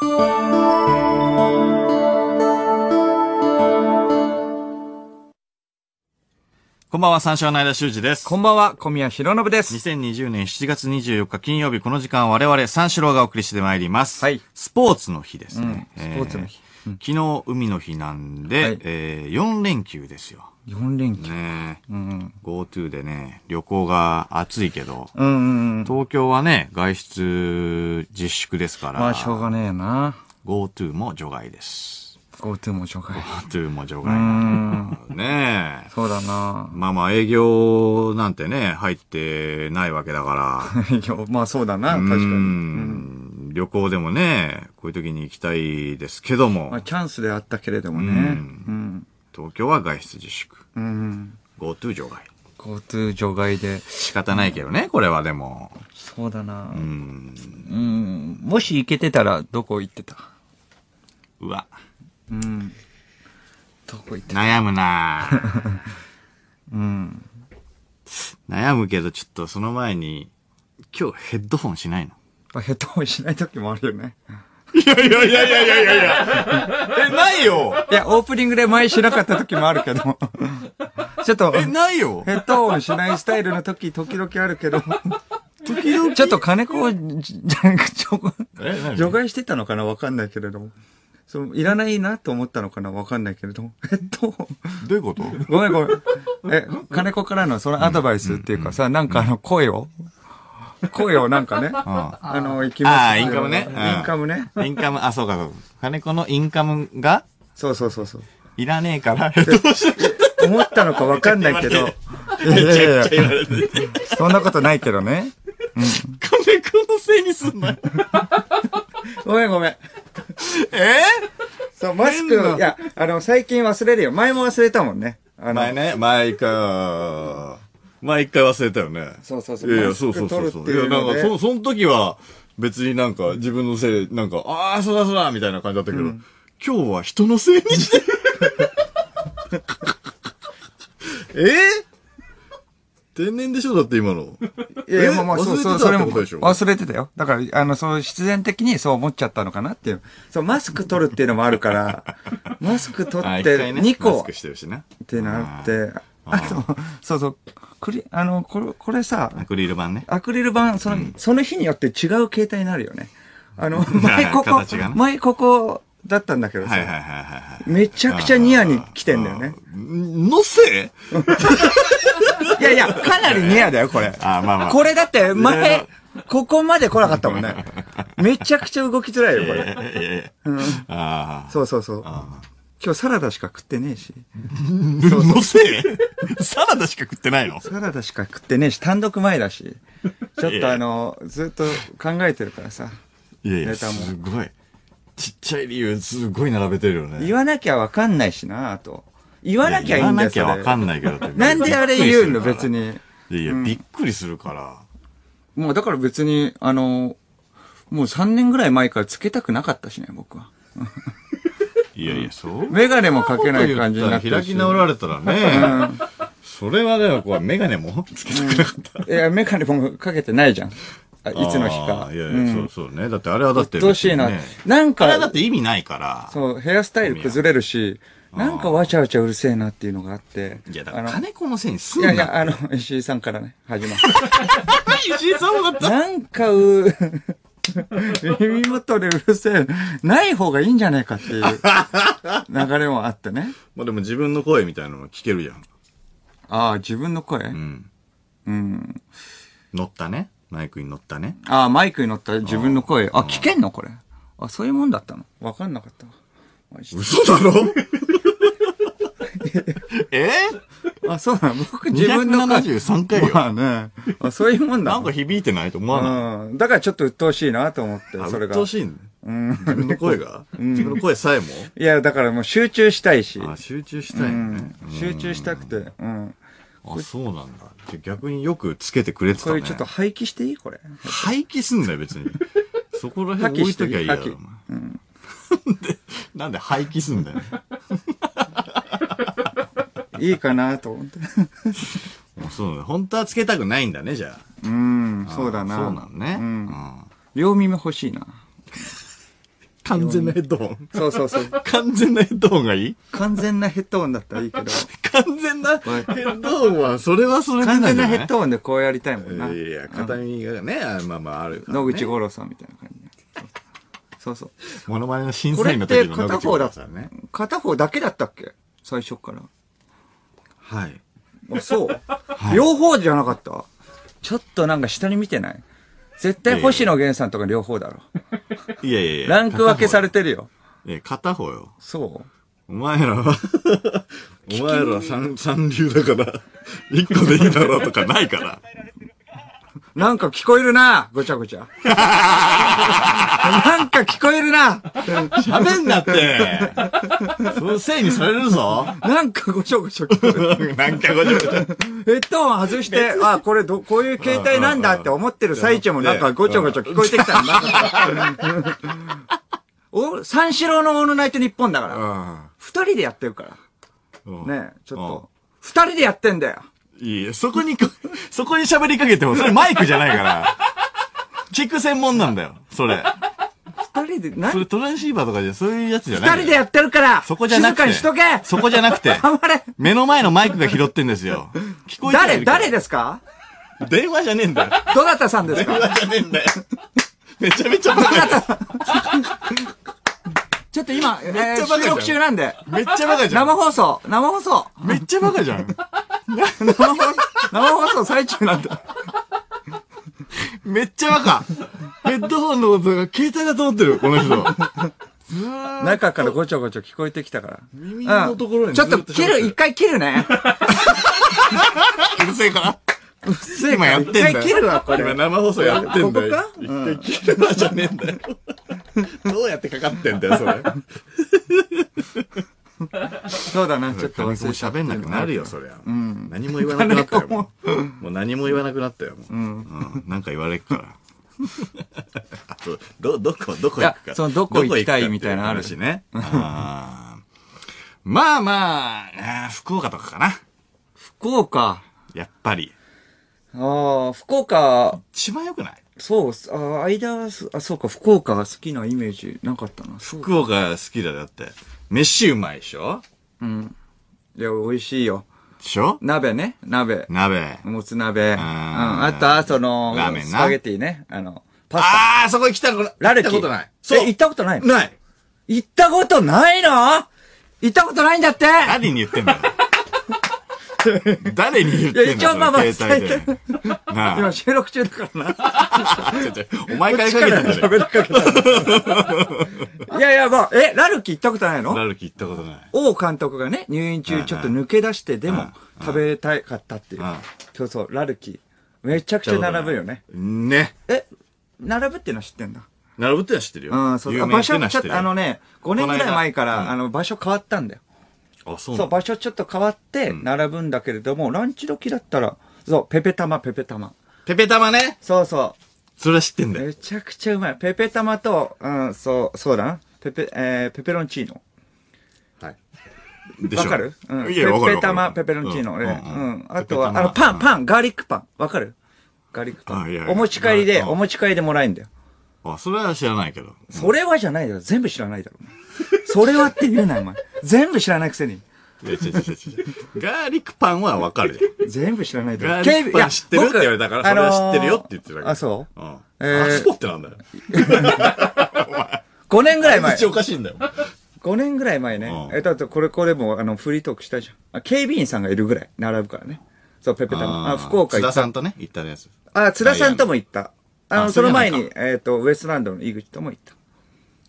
こんばんは、三章の間修二です。こんばんは、小宮博信です。2020年7月24日金曜日、この時間我々三四郎がお送りしてまいります。はい。スポーツの日ですね。うん、スポーツの日。えー昨日海の日なんで、はいえー、4連休ですよ。4連休。ねえ、うん GoTo でね、旅行が暑いけど、うんうんうん、東京はね、外出自粛ですから、まあしょうがねえな。GoTo も除外です。GoTo も除外。GoTo も除外なんだねえ。そうだな。まあまあ営業なんてね、入ってないわけだから。まあそうだな、確かに。うん旅行でもね、こういう時に行きたいですけども。まあ、チャンスであったけれどもね。うん、東京は外出自粛。うん、GoTo 除外。GoTo 除外で。仕方ないけどね、これはでも。そうだな。うん。うん。もし行けてたら、どこ行ってたうわ。うん。どこ行ってた悩むな うん。悩むけど、ちょっとその前に、今日ヘッドホンしないのぱヘッドホンしない時もあるよね。いやいやいやいやいやいやいや。え、ないよいや、オープニングで前しなかった時もあるけど。ちょっと。え、ないよヘッドホンしないスタイルの時、時々あるけど。時々ちょっと金子を、じゃ除外してたのかなわかんないけれども。その、いらないなと思ったのかなわかんないけれども。えっと。どういうことごめんごめん。え、金子からのそのアドバイスっていうかさ、なんかあの声を、声をなんかね、あの、行き物。ああ、インカムね。インカムね。インカム、あ、そうか、金子のインカムがそうそうそうそう。いらねえから、思ったのかわかんないけど。い いそんなことないけどね。うん、金子のせいにすんなよ。ごめんごめん。えそう、マスク、いや、あの、最近忘れるよ。前も忘れたもんね。あの前ね、前か。毎回忘れたよね。そうそうそう。いやいや、そうそうそうそう。いや、なんか、そ、その時は、別になんか、自分のせい、なんか、ああ、そうだそうだ、みたいな感じだったけど、うん、今日は人のせいにして えー、天然でしょだって今の。いや、まあまあ、そうそう、それも忘れてたよ。だから、あの、そう、必然的にそう思っちゃったのかなっていう。そう、マスク取るっていうのもあるから、マスク取って2個、マスクしてるしな。ってなって、あと、そうそう、クリ、あの、これ、これさ、アクリル板ね。アクリル板、その、うん、その日によって違う形態になるよね。あの、前ここ、ね、前ここだったんだけどさ、はいはいはいめちゃくちゃニアに来てんだよね。のせ いやいや、かなりニアだよ、これ。あまあまあ、これだって前、ここまで来なかったもんね。めちゃくちゃ動きづらいよ、これ。うん、そうそうそう。今日サラダしか食ってねえし。そうのせえサラダしか食ってないのサラダしか食ってねえし、単独前だし。ちょっとあの、ずっと考えてるからさ。いやいや、すごい。ちっちゃい理由すごい並べてるよね。言わなきゃわかんないしな、あと。言わなきゃいいんだ言わなきゃわかんないけど。なんであれ言うの、別に。いやいや、びっくりするから。うん、もうだから別に、あの、もう3年ぐらい前からつけたくなかったしね、僕は。いやいや、そう。メガネもかけない感じになって開き直られたらね。それはでよ、これ、メガネもつけてくなかった。いや、メガネもかけてないじゃん。いつの日か。いやいや、そうそうね。だってあれはだって。うっとしいな。なんか。あれだって意味ないから。そう、ヘアスタイル崩れるし、なんかわちゃわちゃうるせえなっていうのがあって。いや、だから金子のせいにすんな。いやいや、あの、石井さんからね、始また。石井さんもだった。なんかう、耳元でうるせえ、ない方がいいんじゃねえかっていう流れもあってね。まあでも自分の声みたいなのも聞けるじゃん。ああ、自分の声、うん、うん。乗ったね。マイクに乗ったね。ああ、マイクに乗った自分の声。あ、あ聞けんのこれ。あ、そういうもんだったのわかんなかった。嘘だろ え あ、そうなの僕自分の回。273回よ。まあね。あ、そういうもんだ。なんか響いてないと思わない。うん。だからちょっと鬱陶しいなと思って、それが。鬱陶しいね。うん。自分の声が、うん、自分の声さえもいや、だからもう集中したいし。あ、集中したいね、うん、集中したくて。うん。あ、そうなんだ。逆によくつけてくれてたね。これちょっと廃棄していいこれ。廃棄すんだよ、別に。そこら辺置いときゃいいやろ、うん、なんで、なんで廃棄すんだよ。いいかなと思って。そうだ。本当はつけたくないんだね、じゃあ。うん、そうだな。そうなのね。両耳欲しいな。完全なヘッドホン。そうそうそう。完全なヘッドホンがいい完全なヘッドホンだったらいいけど。完全なヘッドホンは、それはそれで完全なヘッドホンでこうやりたいもんな。いや、片耳がね、まあまあある、野口五郎さんみたいな感じ。そうそう。モノマネの審査員の時の野片方ださね。片方だけだったっけ最初から。はい。あ、そう。はい、両方じゃなかったちょっとなんか下に見てない絶対星野源さんとか両方だろ。いやいやいや。ランク分けされてるよ。いや、片方よ。そうお前らはお前ら三、三流だから、一個でいいだろうとかないから。なんか聞こえるなごちゃごちゃ。なんか聞こえるな喋んなってそのせいにされるぞなんかごちゃごちゃ聞こえる。なんかごちゃごちゃ。ヘッドホン外して、あ、これど、こういう携帯なんだって思ってる最中もなんかごちゃごちゃ聞こえてきたお、三四郎のオールナイト日本だから。二人でやってるから。ねちょっと。二人でやってんだよいいそこに、そこに喋りかけても、それマイクじゃないから。聞く専門なんだよ、それ。二人で何それトランシーバーとかじゃ、そういうやつじゃない。二人でやってるからそこじゃなくて。静かにしとけそこじゃなくて。頑 張れ目の前のマイクが拾ってんですよ。聞こえて誰、誰ですか電話じゃねえんだよ。どなたさんですか電話じゃねえんだよ。めちゃめちゃバカ。ちょっと今、えー、収録中なんで。めっちゃバカじゃん。生放送、生放送。めっちゃバカじゃん。生放送、生放送最中なんだ。めっちゃバカ。ヘッドホンの音が携帯だと思ってる、この人。中からごちょごちょ聞こえてきたから。耳のところに、うん、ちょっと切る、一回切るね。うるせえから。うっせえ今やってんだよ。一回切るわ、これ。今生放送やってんだよ。一回切るわ、じゃねえんだよ。どうやってかかってんだよ、それ。そうだな、ちょっとそれ喋んなくなるよ、そりゃ。うん。何も言わなくなったよ。もうもう何も言わなくなったよ、もう。うん。なんか言われっから。ど、どこ、どこ行くか。そのどこ行きたいみたいなのあるしね。あーまあまあ、福岡とかかな。福岡。やっぱり。ああ、福岡、一番良くないそう、あ間、あ、そうか、福岡が好きなイメージなかったな。福岡好きだ、だって。飯うまいでしょうん。いや、美味しいよ。でしょ鍋ね、鍋。鍋。もつ鍋。うん。あとは、その、ラーメンな。スパゲティね。あの、パスタ。ああ、そこ来たことラル行ったことない。そう。行ったことないない。行ったことないの行ったことないんだって何に言ってんだよ。誰に言ってんのいや、一応まあまあ、携帯で。あ今収録中だからな。お前からかけたんだね。いやいや、まあ、え、ラルキ行ったことないのラルキ行ったことない。王監督がね、入院中ちょっと抜け出してでも食べたかったっていう。そうそう、ラルキ。めちゃくちゃ並ぶよね。ね。え、並ぶっていうのは知ってんだ。並ぶってのは知ってるよ。うん、そう場所ちょっとあのね、5年ぐらい前から、あの、場所変わったんだよ。そう場所ちょっと変わって並ぶんだけれども、ランチ時だったら、そう、ペペ玉、ペペ玉。ペペ玉ねそうそう。それは知ってんだよ。めちゃくちゃうまい。ペペ玉と、うん、そう、そうだな。ペペ、えー、ペペロンチーノ。はい。わかるうん。いや、わかる。ペペ玉、ペペロンチーノ。うん。うん。あとは、あの、パン、パン、ガーリックパン。わかるガーリックパン。お持ち帰りで、お持ち帰りでもらえんだよ。あ、それは知らないけど。それはじゃないだろ。全部知らないだろ。それはって言うなよ、お前。全部知らないくせに。いや、違う違う違う。ガーリックパンはわかるよ。全部知らないだろ。ガーリックパン知ってるって言われたから、それは知ってるよって言ってたあ、そううん。えー、あ、スポってなんだよ。5年ぐらい前。口おかしいんだよ。5年ぐらい前ね。うん、えっと、これ、これも、あの、フリートークしたじゃん。警備員さんがいるぐらい、並ぶからね。そう、ペペタも。あ、福岡行った。津田さんとね、行ったやつ。あ、津田さんとも行った。あの、その前に、えっ、と、ウエストランドの井口とも行った。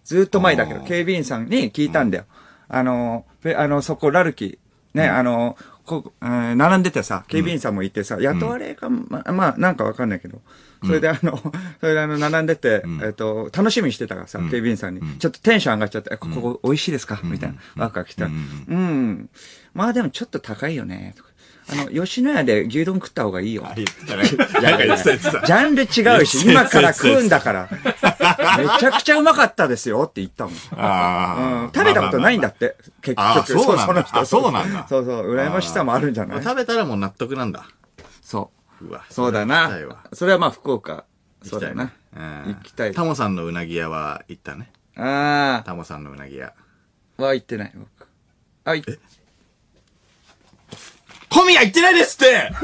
ずっと前だけど、警備員さんに聞いたんだよ。あの、あの、そこ、ラルキ、ね、あの、こう、並んでてさ、警備員さんもいてさ、雇われか、ま、まあ、なんかわかんないけど、それであの、それであの、並んでて、えっと、楽しみにしてたからさ、警備員さんに、ちょっとテンション上がっちゃって、ここ美味しいですかみたいな、ワクワクしたら、うん、まあでもちょっと高いよね、とか。あの、吉野家で牛丼食った方がいいよ。あ、言ったね。なんか言ってた言った。ジャンル違うし、今から食うんだから。めちゃくちゃうまかったですよって言ったもん。食べたことないんだって、結局。そうなんだ。そうなんだ。そうそう、羨ましさもあるんじゃない食べたらもう納得なんだ。そう。うわ。そうだな。それはまあ、福岡。そうだな。行きたい。タモさんのうなぎ屋は行ったね。ああ。タモさんのうなぎ屋。は行ってない、僕。あ、行って。小宮行ってないですっ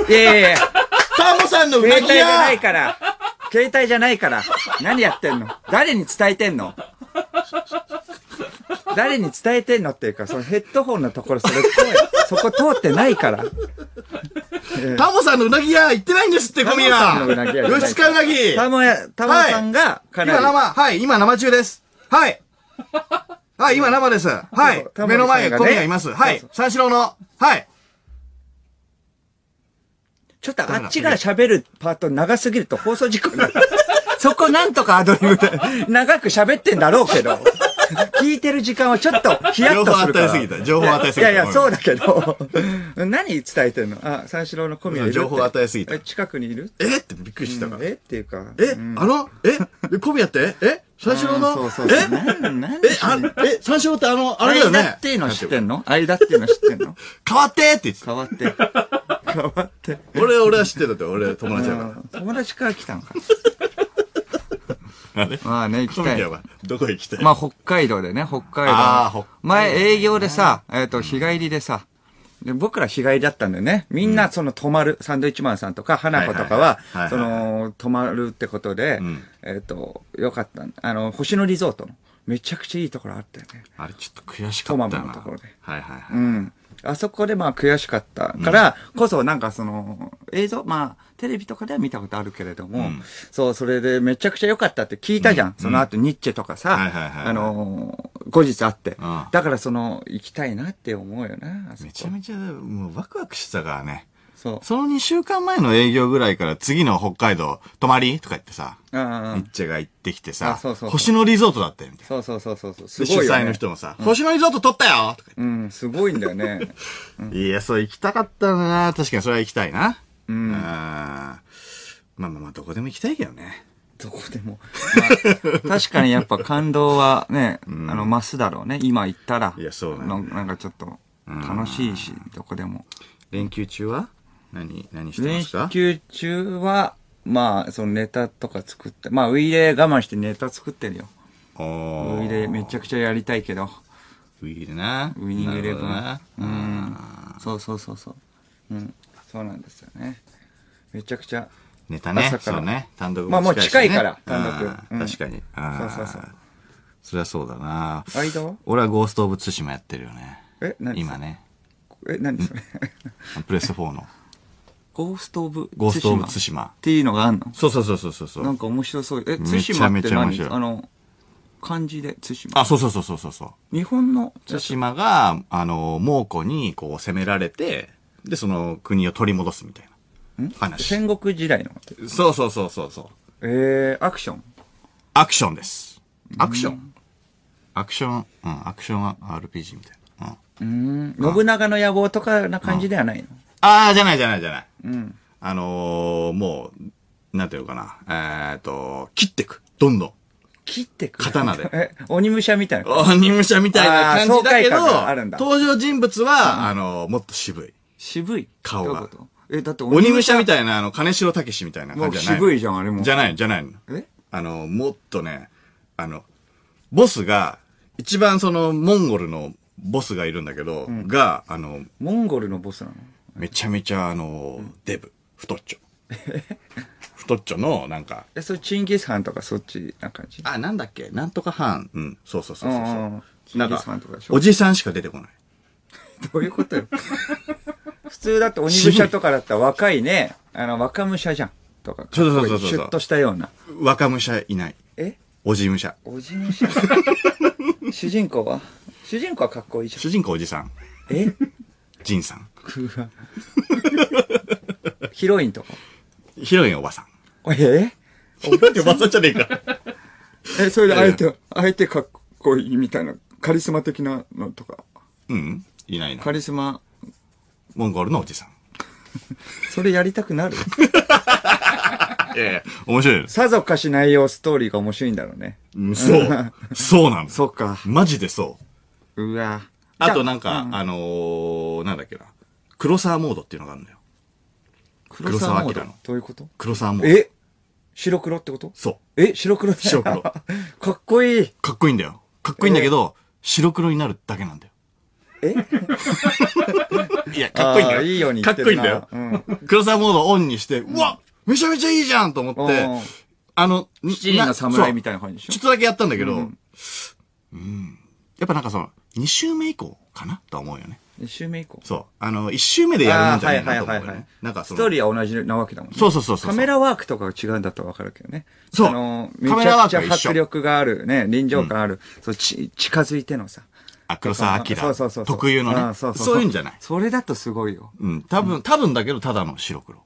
ていやいやいや。タモさんのうな携帯ぎじゃないから。携帯じゃないから。何やってんの誰に伝えてんの誰に伝えてんのっていうか、そのヘッドホンのところ、それそこ通ってないから。タモさんのうなぎ屋行ってないんですって、小宮タモさんのうなぎ屋吉川うなぎタモや、タモさんが、今生、はい、今生中です。はい。はい、今生です。はい。目の前、小宮います。はい。三四郎の、はい。ちょっとあっちが喋るパート長すぎると放送事故になる。そこなんとかアドリブで。長く喋ってんだろうけど。聞いてる時間はちょっとヒヤッとするから。情報与えすぎた。情報与えすぎた。いやいや、そうだけど。何伝えてんのあ、三四郎の小宮いる情報与えすぎた。近くにいるえってびっくりしたから。えっていうか。え、あのえ小宮ってえ三四郎のそうそうええ、え、三四郎ってあの、あれだよね。間っていうの知ってんの間っていうの知ってんの 変わってって言って変わって。か待って。俺、俺は知ってたって、俺友達だから。友達から来たんか。あれまあね、行きたいどこ行きたいまあ、北海道でね、北海道。あ北海道前、営業でさ、えっ、と、日帰りでさ、で僕ら日帰りだったんだよね。みんな、その、泊まる、サンドイッチマンさんとか、花子とかはその、泊まるってことで、んえっ、と、よかった。あの、星野リゾートの、めちゃくちゃいいところあったよね。あれちょっと悔しかったトマムのところではいはいはい。うん。あそこでまあ悔しかったからこそなんかその映像、まあテレビとかでは見たことあるけれども、うん、そう、それでめちゃくちゃ良かったって聞いたじゃん。うん、その後ニッチェとかさ、あのー、後日あって。だからその、行きたいなって思うよね。めちゃめちゃもうワクワクしてたからね。そう。その2週間前の営業ぐらいから次の北海道泊まりとか言ってさ、うんうんん、ニッチェが行ってきてさ、そうそうそう星野リゾートだったよみたいな。そうそうそうそう。すごい、ね、主催の人もさ、うん、星野リゾート取ったよとかうん、すごいんだよね。いや、そう行きたかったな確かにそれは行きたいな。うん。まあまあまあ、どこでも行きたいけどね。どこでも。まあ、確かにやっぱ感動はね、あの、増すだろうね。今行ったら。いや、そうなね、なんかちょっと、楽しいし、どこでも。連休中は何、何してますか練習中は、まあ、そのネタとか作って、まあ、ウィーレ我慢してネタ作ってるよ。ウィーレめちゃくちゃやりたいけど。ウィーレな。ウィーレレブなうん。そうそうそうそう。うん。そうなんですよね。めちゃくちゃ。ネタね。そうね。単独まあもう近いから、単独。確かに。そうそうそう。そりゃそうだな間は俺はゴースト・オブ・ツシマやってるよね。え何今ね。え何それ プレス4の。ゴースト・オブ・ゴースト・オブ・ツシマ。っていうのがあるのそうそうそうそうそう。なんか面白そう。え、ツシマって何あの、漢字で津島。あ、そうそうそうそうそうそう。日本の津島が、あの、蒙古にこう攻められて、で、その国を取り戻すみたいな話。戦国時代のそうそうそうそうそう。えー、アクションアクションです。アクションアクション、うん、アクション RPG みたいな。うん。うん信長の野望とかな感じではないの、うん、ああ、じゃないじゃないじゃない。あのー、もう、なんていうかな、えっ、と、切ってく。どんどん。切ってく刀で。え、鬼武者みたいな。鬼武者みたいな感じだけど、登場人物は、あの、もっと渋い。渋い顔が。え、だって鬼武者みたいな、あの、金城武みたいな感じじゃない。渋いじゃん、あれも。じゃない、じゃないの。えあの、もっとね、あの、ボスが、一番その、モンゴルのボスがいるんだけど、うん、が、あの、モンゴルのボスなのめちゃめちゃ、あの、デブ、太っちょ。太っちょの、なんか。え、それチンギスハンとかそっちな感じあ、なんだっけなんとかハン。うん。そうそうそうそうチンギスハンとかおじさんしか出てこない。どういうことよ。普通だって鬼武者とかだったら若いね、あの、若武者じゃん。とか。そうそうそうそう。シュッとしたような。若武者いない。えおじ武者。おじ武者主人公は主人公はかっこいいじゃん。主人公おじさん。えジンさん。僕が。ヒロインとか。ヒロインおばさん。えヒロインおばさんじゃねえか。え、それであえて、あえてかっこいいみたいな、カリスマ的なのとか。うんいないな。カリスマ。モンゴルのおじさん。それやりたくなるいやいや、面白いさぞかし内容、ストーリーが面白いんだろうね。そう。そうなの。そっか。マジでそう。うわ。あとなんか、うん、あのー、なんだっけな。黒沢モードっていうのがあるのよ。黒沢明の。どういうこと黒沢モード。え白黒ってことそう。え白黒白黒。かっこいい。かっこいいんだよ。かっこいいんだけど、白黒になるだけなんだよ。え いや、かっこいいんだよ。いいようにかっこいいんだよ。黒沢モードをオンにして、うわめちゃめちゃいいじゃんと思って、あの、七人の侍みたいな感じでしょちょっとだけやったんだけど、うん、やっぱなんかその、2周目以降かなと思うよね。一週目以降そう。あの、一週目でやるんじゃないなと思うね。はいはいはいはいなんかそストーリーは同じなわけだもんね。そうそうそうそうカメラワークとかが違うんだったらわかるけどね。そうあの、めカメちラゃワーくちクゃ迫力がある、ね、臨場感ある、そうち、近づいてのさ。あ黒澤明そうそうそうそう特有のあね。そうそうそういうんじゃない。それだとすごいよ。うん。多分、多分だけど、ただの白黒。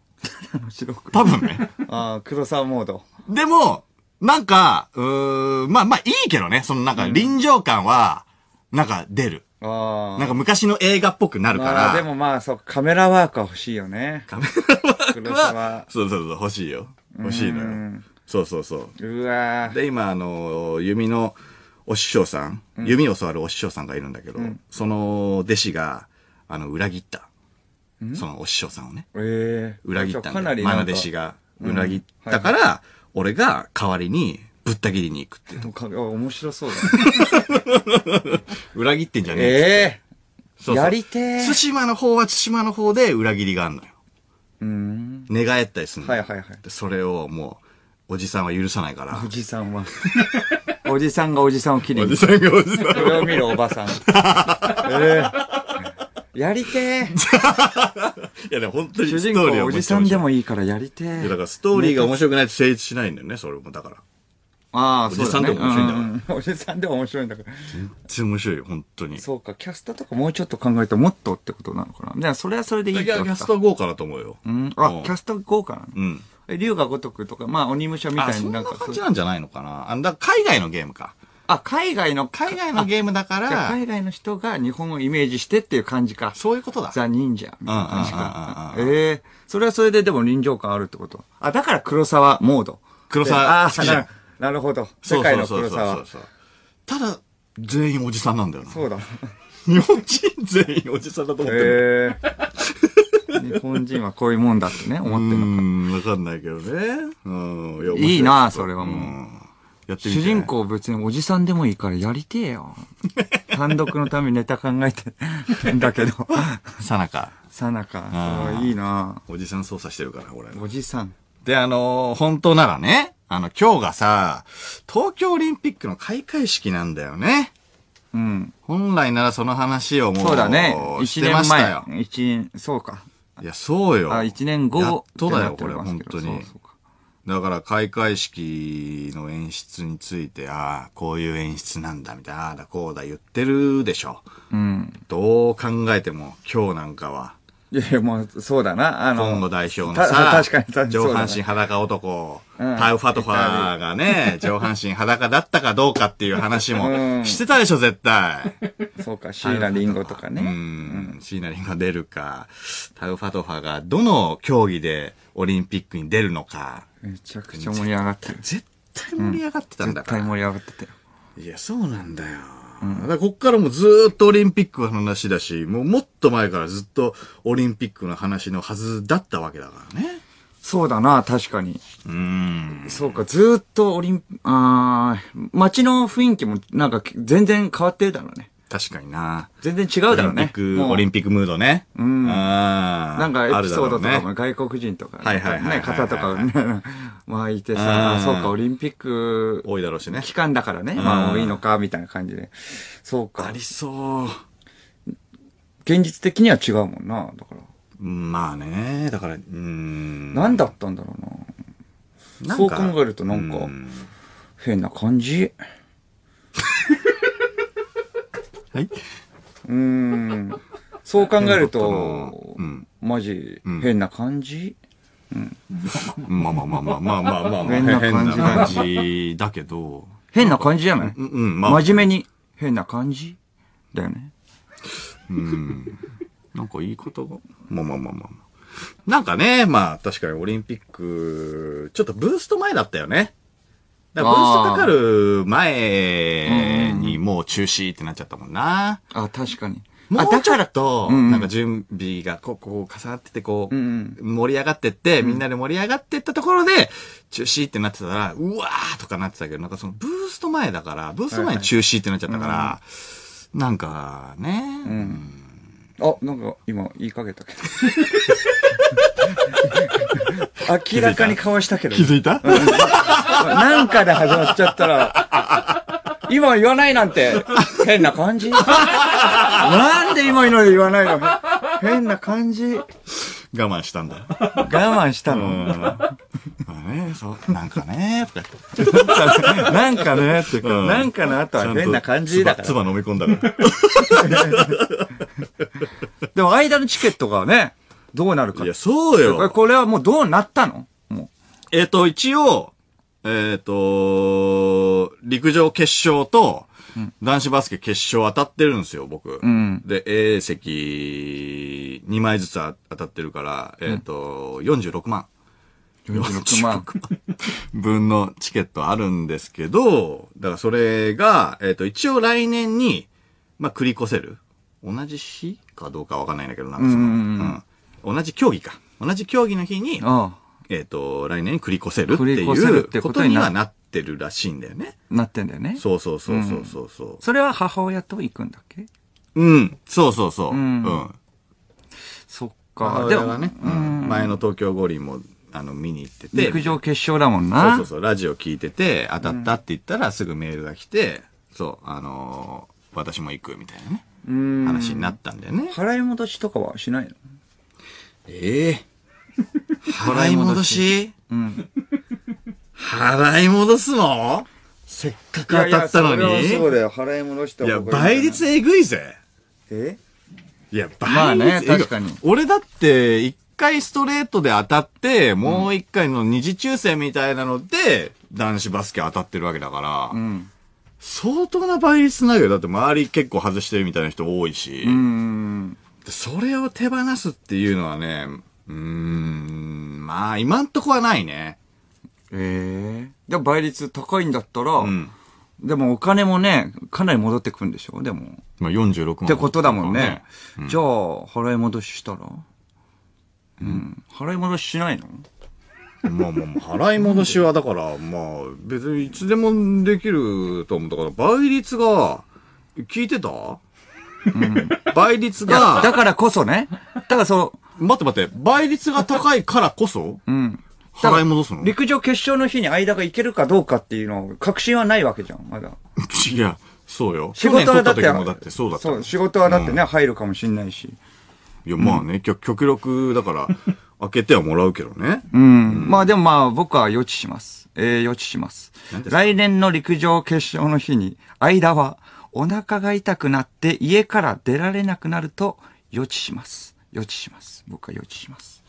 の白黒。多分ね。ああ、黒沢モード。でも、なんか、うーん、まあまあいいけどね。そのなんか臨場感は、なんか出る。あなんか昔の映画っぽくなるから。まあでもまあ、そう、カメラワークは欲しいよね。カメラワークは、そうそうそう、欲しいよ。欲しいのよ。そうそうそう。うわで、今、あの、弓のお師匠さん、うん、弓を教わるお師匠さんがいるんだけど、うん、その弟子が、あの、裏切った。そのお師匠さんをね。えー、裏切ったんだよ。かなりな。弟子が裏切ったから、俺が代わりに、ぶった切りに行くっていう。面白そうだ、ね、裏切ってんじゃねえ。ええー、そうやりてえ。津島の方は津島の方で裏切りがあんのよ。うん。寝返ったりするの。はいはいはい。それをもう、おじさんは許さないから。おじさんは。おじさんがおじさんを切りに。おじさんがおじさん。それを見るおばさん。ええー、やりてえ。いやね、本当にストーリー主人公おじさんでもいいからやりてえ。だからストーリーが面白くないと成立しないんだよね、それも。だから。ああ、おじさんでも面白いんだから。ねうん、おじさんでも面白いんだから。全然面白いよ、本当に。そうか、キャストとかもうちょっと考えたらもっとってことなのかな。じゃあ、それはそれでいいいや、キャスト豪華だと思うよ。うん。あ、キャスト豪華なのうん。竜が如くとか、まあ、鬼武者みたいになんか。そんな感じなんじゃないのかな。あだ海外のゲームか。あ、海外の、海外のゲームだから。海外の人が日本をイメージしてっていう感じか。そういうことだ。ザ・忍者うん。確か。ええー、それはそれででも臨場感あるってこと。あ、だから黒沢モード。黒沢好きじゃん。なるほど。世界の黒沢。ただ、全員おじさんなんだよな。そうだ。日本人全員おじさんだと思ってる。日本人はこういうもんだってね、思ってるのわかんないけどね。うん。いいな、それはもう。やってみ主人公別におじさんでもいいからやりてえよ。単独のためにネタ考えてんだけど。さなか。さなか。いいなおじさん操作してるから、俺。おじさん。で、あのー、本当ならね、あの、今日がさ、東京オリンピックの開会式なんだよね。うん。本来ならその話をもう、そうだね。一年前。一年、そうか。いや、そうよ。あ、一年後。やっとだよ、これ、本当に。そうそうだから開会式の演出について、ああ、こういう演出なんだ、みたいな、ああだこうだ言ってるでしょ。うん。どう考えても、今日なんかは、いやいや、もう、そうだな。あの、コンゴ代表のさ、確かに上半身裸男、うん、タウファトファーがね、上半身裸だったかどうかっていう話もしてたでしょ、絶対。そうか、シーナリンゴとかね。うん、シーナリンゴ出るか、タウファトファーがどの競技でオリンピックに出るのか。めちゃくちゃ盛り上がってる。絶対盛り上がってたんだから。うん、絶対盛り上がってたよ。いや、そうなんだよ。うん、だこっからもずっとオリンピックの話だし、もうもっと前からずっとオリンピックの話のはずだったわけだからね。そうだな、確かに。うん。そうか、ずっとオリン、あ街の雰囲気もなんか全然変わってるだろうね。確かにな。全然違うだろうね。オリンピックムードね。うん。なんかエピソードとかも外国人とか、はいはいはい。方とか、まあいてさ、そうか、オリンピック。多いだろうしね。期間だからね。まあ多いのか、みたいな感じで。そうか。ありそう。現実的には違うもんな、だから。まあね、だから、うん。何だったんだろうな。そう考えるとなんか、変な感じ。はいうんそう考えると、マジ、変な感じ、うんまあまあまあまあまあまあまあ、変な感じだけど。変な感じじゃない、うんうんまあ、真面目に変な感じだよね。うん。なんか言い方が。まあまあまあまあ。なんかね、まあ確かにオリンピック、ちょっとブースト前だったよね。だからブーストかかる前にもう中止ってなっちゃったもんな。あ、確かに。もうちょっと、なんか準備がこう、こう重なってて、こう、盛り上がってって、みんなで盛り上がってったところで、中止ってなってたら、うわーとかなってたけど、なんかそのブースト前だから、ブースト前に中止ってなっちゃったから、なんかね、うんあ、なんか今言いかけたけど。明らかに顔したけど。気づいた、うん、なんかで始まっちゃったら、今言わないなんて変な感じ なんで今ので言わないの変な感じ。我慢したんだ。我慢したの、うんね、そう、なんかね、と かなんかね、ってか、うん、なんかの後は変な感じだから。唾飲み込んだ でも間のチケットがね、どうなるか。いや、そうよ。これはもうどうなったのもう。えっ、ー、と、一応、えっ、ー、と、陸上決勝と、男子バスケ決勝当たってるんですよ、僕。うん、で、A 席2枚ずつ当たってるから、えっ、ー、と、うん、46万。46万 分のチケットあるんですけど、だからそれが、えっ、ー、と、一応来年に、まあ、繰り越せる。同じ日かどうかわかんないんだけど、なんかその、うん、同じ競技か。同じ競技の日に、ああえっ、ー、と、来年に繰り越せるっていうことにはなってるらしいんだよね。なってんだよね。そうそうそうそうそうう、ん、それは母親と行くんだっけうん。そうそうそう。うん。うん、そっか。でもね、うん、前の東京五輪も、あの、見に行ってて。陸上決勝だもんな。そうそうそう。ラジオ聞いてて、当たったって言ったらすぐメールが来て、そう、あのー、私も行くみたいなね。話になったんだよね。払い戻しとかはしないのええー払い戻しうん。払い戻すのせっかく当たったのいやいやそそうだよ。払い戻したいや、倍率えぐいぜ。えいや、まあ倍率ね確かに俺だって、一回ストレートで当たって、もう一回の二次抽選みたいなので、男子バスケ当たってるわけだから、うん。相当な倍率なよ。だって周り結構外してるみたいな人多いし、うん。それを手放すっていうのはね、うん、まあ、今んとこはないね。ええでも倍率高いんだったら、うん。でもお金もね、かなり戻ってくるんでしょでも。まあ、46万。ってことだもんね。じゃあ、払い戻ししたらうん。払い戻ししないのまあまあ払い戻しはだから、まあ、別にいつでもできると思う。だから、倍率が、聞いてた、倍率が、だからこそね。だからそう。待って待って、倍率が高いからこそ、うん。払い戻すの陸上決勝の日に間がいけるかどうかっていうのを確信はないわけじゃん、まだ。いや、そうよ。仕事はだって、去だってそうだった仕事はだってね、入るかもしんないし。いや、まあね、極極力、だから、開けてはもらうけどね。うん。まあでもまあ僕は予知します。えー、予知します来年の陸上決勝の日に、間はお腹が痛くなって家から出られなくなると予知します。予知します。僕は予知します。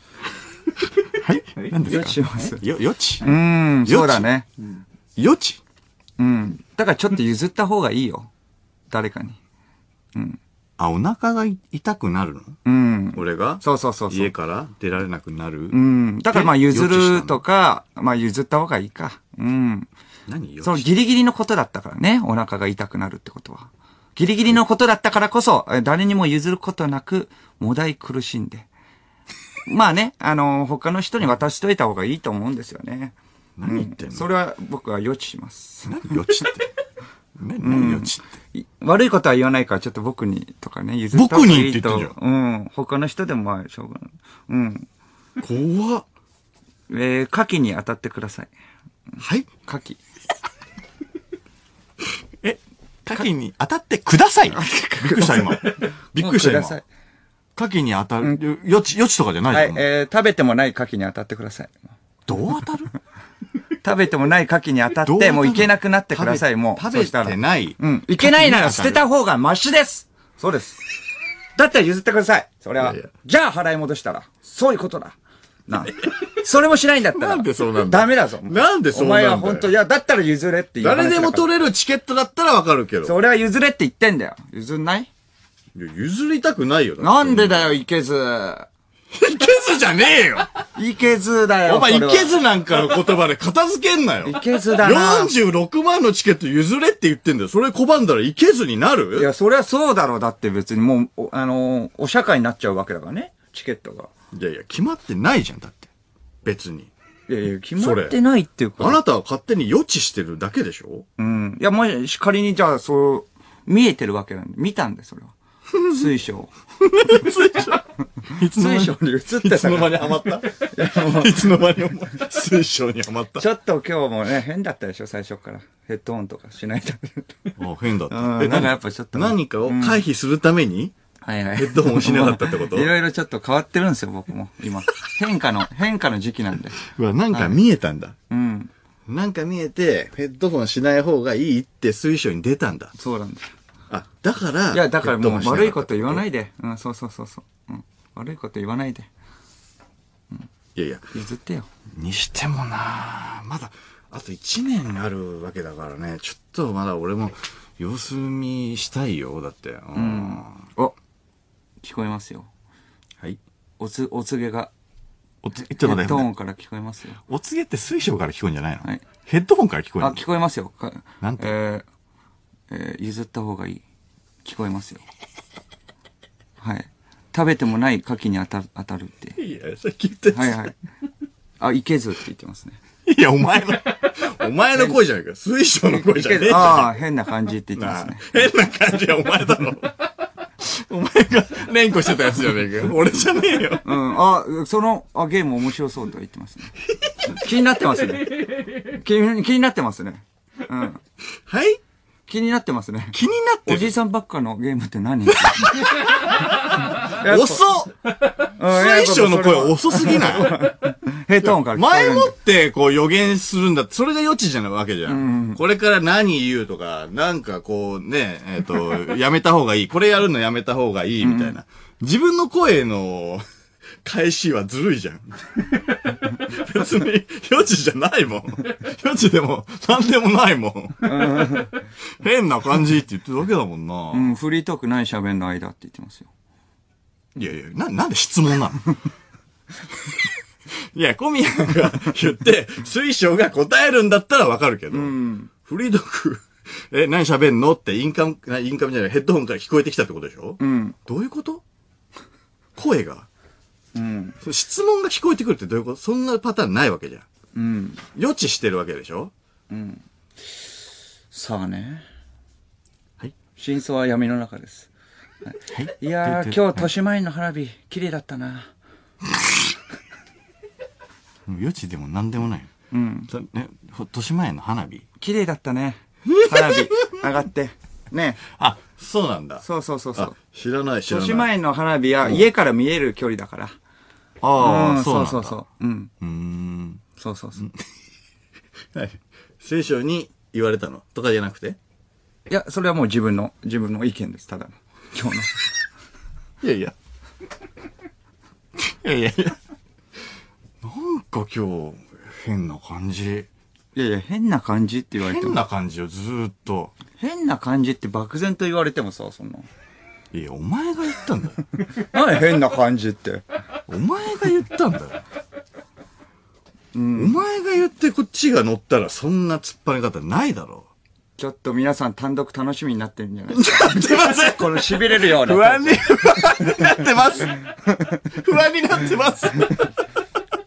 はい。何ですか予知します。予知うん、そうだね。予知うん。だからちょっと譲った方がいいよ。誰かに。うん。あ、お腹が痛くなるのうん。俺がそうそうそう家から出られなくなるうん。だからまあ譲るとか、まあ譲った方がいいか。うん。何知そのギリギリのことだったからね。お腹が痛くなるってことは。ギリギリのことだったからこそ、誰にも譲ることなく、もだい苦しんで。まあね、あの、他の人に渡しといた方がいいと思うんですよね。何言ってんの、うん、それは僕は予知します。何予知って何予知って、うん、悪いことは言わないから、ちょっと僕にとかね、譲った方がいいと。僕にって言ってんじゃん。うん。他の人でもまあ、しょうがない。うん。怖っ。えー、牡蠣に当たってください。はい火器。カキに当たってください びっくりした、今。びっくりした、今。牡蠣に当たる、よち、よちとかじゃないじゃん。はい、えー、食べてもない牡蠣に当たってください。どう当たる 食べてもない牡蠣に当たって、もういけなくなってください、もう。食べてない。うん。いけないなら捨てた方がマシですそうです。だったら譲ってください。それは。いやいやじゃあ払い戻したら。そういうことだ。なあ。それもしないんだったら。なんでそうなんだダメだぞ。なんでそうなんだお前は本当いや、だったら譲れって言誰でも取れるチケットだったらわかるけど。それは譲れって言ってんだよ。譲んないいや、譲りたくないよ。なんでだよ、いけず。いけずじゃねえよいけずだよ。お前、いけずなんかの言葉で片付けんなよ。いけずだな。46万のチケット譲れって言ってんだよ。それ拒んだらいけずになるいや、そりゃそうだろう。だって別にもう、あのー、お社会になっちゃうわけだからね。チケットが。いやいや、決まってないじゃん、だって。別に。いやいや、決まってないっていうか。あなたは勝手に予知してるだけでしょうん。いや、もし仮にじゃあ、そう、見えてるわけなんで、見たんで、それは。水晶。水晶 水晶に映っていつの間にハマったいつの間に水晶にハマったちょっと今日もね、変だったでしょ、最初から。ヘッドホンとかしないと。あ変だった。なんかやっぱちょっと何かを回避するために、はいはい。ヘッドホンしなかったってこといろいろちょっと変わってるんですよ、僕も。今。変化の、変化の時期なんで。うわ、なんか見えたんだ。はい、うん。なんか見えて、ヘッドホンしない方がいいって推奨に出たんだ。そうなんだ。あ、だから。いや、だからもう悪いこと言わないで。うん、そうそうそうそう。うん。悪いこと言わないで。うん。いやいや。譲ってよ。にしてもなまだ、あと1年あるわけだからね、ちょっとまだ俺も様子見したいよ、だって。うん。うん、聞こえますよ。はい。おつ、お告げが、おつ、ちょっと待ッってドホンから聞こえますよ。お告げって水晶から聞こえるんじゃないの、はいヘッドホンから聞こえあ、るの聞こえますよ。かなんてえーえー譲った方がいい。聞こえますよ。はい。食べてもない牡蠣に当たる、当たるって。いや、さっき言ったはいはい。あ、いけずって言ってますね。いや、お前の、お前の声じゃないか。水晶の声いじゃけねえず、ああ、変な感じって言ってますね。変な感じはお前だろ。お前が連呼してたやつじゃねえかよ。俺じゃねえよ。うん。あ、そのあゲーム面白そうとは言ってますね。気になってますね。気気になってますね。うん。はい気になってますね。気になっておじいさんばっかのゲームって何遅っ最初の声遅すぎないヘッドホンから前もってこう予言するんだそれが余地じゃないわけじゃん。うんうん、これから何言うとか、なんかこうね、えっ、ー、と、やめた方がいい。これやるのやめた方がいいみたいな。うん、自分の声の返しはずるいじゃん。別に、余地じゃないもん。余地でも、なんでもないもん。変な感じって言ってるだけだもんな。うん、フリートークない喋んの間って言ってますよ。いやいや、な、なんで質問なのいや、小宮が言って、水晶が答えるんだったらわかるけど、うん、フリードク、え、何喋んのってインカム、インカムじゃない、ヘッドホンから聞こえてきたってことでしょうん。どういうこと声が。うん。質問が聞こえてくるってどういうことそんなパターンないわけじゃん。うん。予知してるわけでしょうん。さあね。はい。真相は闇の中です。はい、いやー、今日、豊島園の花火、綺麗だったな。予知でも何でもない。うん。ね、豊島園の花火綺麗だったね。花火、上がって。ね。あ、そうなんだ。そうそうそうそう。知らない、知らない。豊島園の花火は家から見える距離だから。ああ、うん、そうそうそう。うん。うん。そうそうそう。聖書に言われたのとかじゃなくていや、それはもう自分の、自分の意見です、ただの。今日の。いやいや。いやいやいや。なんか今日、変な感じ。いやいや、変な感じって言われても。変な感じよ、ずーっと。変な感じって漠然と言われてもさ、そんな。いやお前が言ったんだよ 何変な感じってお前が言ったんだよ、うん、お前が言ってこっちが乗ったらそんな突っ張り方ないだろうちょっと皆さん単独楽しみになってるんじゃないですか。な ってますこの痺れるような。不安に、不安になってます。不安になってます。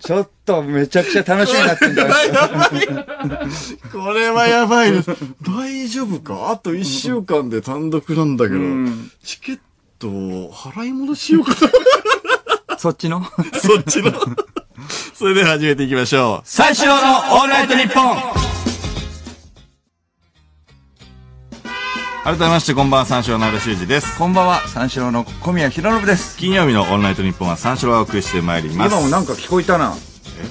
ちょっとめちゃくちゃ楽しみになってんじゃないですか。これはやばいです。大丈夫かあと一週間で単独なんだけど、うんチケット払い戻しようかそっちのそっちの。それでは始めていきましょう。最初のオールナイトニッポン改めましてこんばんは三四郎の修二ですこんばんは三四郎の小宮浩信です金曜日の「オンライトニッポン」は三四郎がお送りしてまいります今もなんか聞こえたな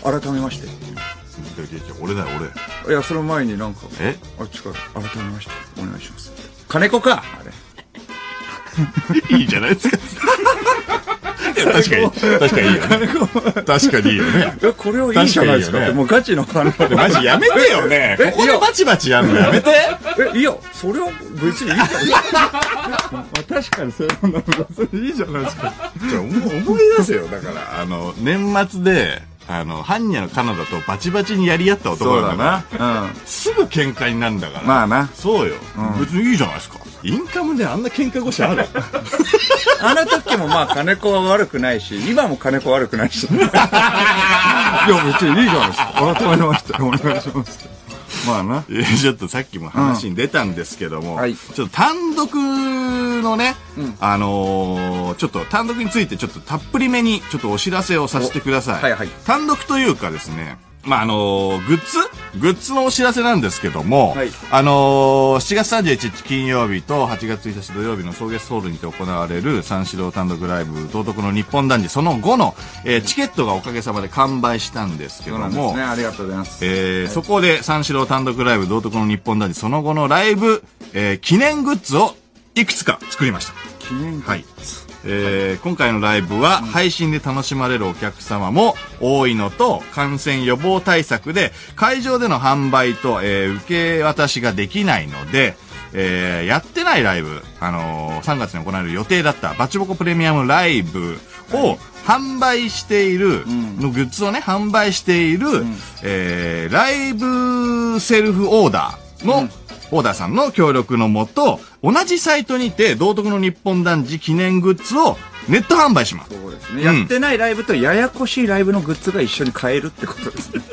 改めまして俺だよ俺いやその前になんかえあっちから改めましてお願いします金子かあれ いいじゃないですか確かに確かにいいよね確かにいいよねこれをいいじゃないですか、ね、もうガチの反応でマジやめてよねここでバチバチやるのやめてえいやそれは別にいいじゃない確かにそれはそれいいじゃないですか思い出せよだからあの年末であの、ハンのカナダとバチバチにやり合った男なんだな。うん。すぐ喧嘩になるんだから。まあな。そうよ、うん。別にいいじゃないですか。インカムであんな喧嘩腰ある あの時もまあ金子は悪くないし、今も金子悪くないし。いや、別にいいじゃないですか。改めまして、お願いします。まあな。ちょっとさっきも話に出たんですけども、うんはい、ちょっと単独のね、うん、あのー、ちょっと単独についてちょっとたっぷりめにちょっとお知らせをさせてください。はいはい、単独というかですね、まあ、あのー、グッズグッズのお知らせなんですけども、はい、あのー、7月31日金曜日と8月1日土曜日の送月ホールにて行われる三四郎単独ライブ、道徳の日本男児、その後の、えー、チケットがおかげさまで完売したんですけども、ね、ありがとうございます。えー、はい、そこで三四郎単独ライブ、道徳の日本男児、その後のライブ、えー、記念グッズをいくつか作りました。記念グッズ、はいえー、今回のライブは配信で楽しまれるお客様も多いのと、感染予防対策で会場での販売と、えー、受け渡しができないので、えー、やってないライブ、あのー、3月に行われる予定だったバチボコプレミアムライブを販売している、のグッズをね、販売している、えー、ライブセルフオーダーの、オーダーさんの協力のもと、同じサイトにて、道徳の日本男児記念グッズをネット販売します。そうですね。うんやってないライブとややこしいライブのグッズが一緒に買えるってことですね。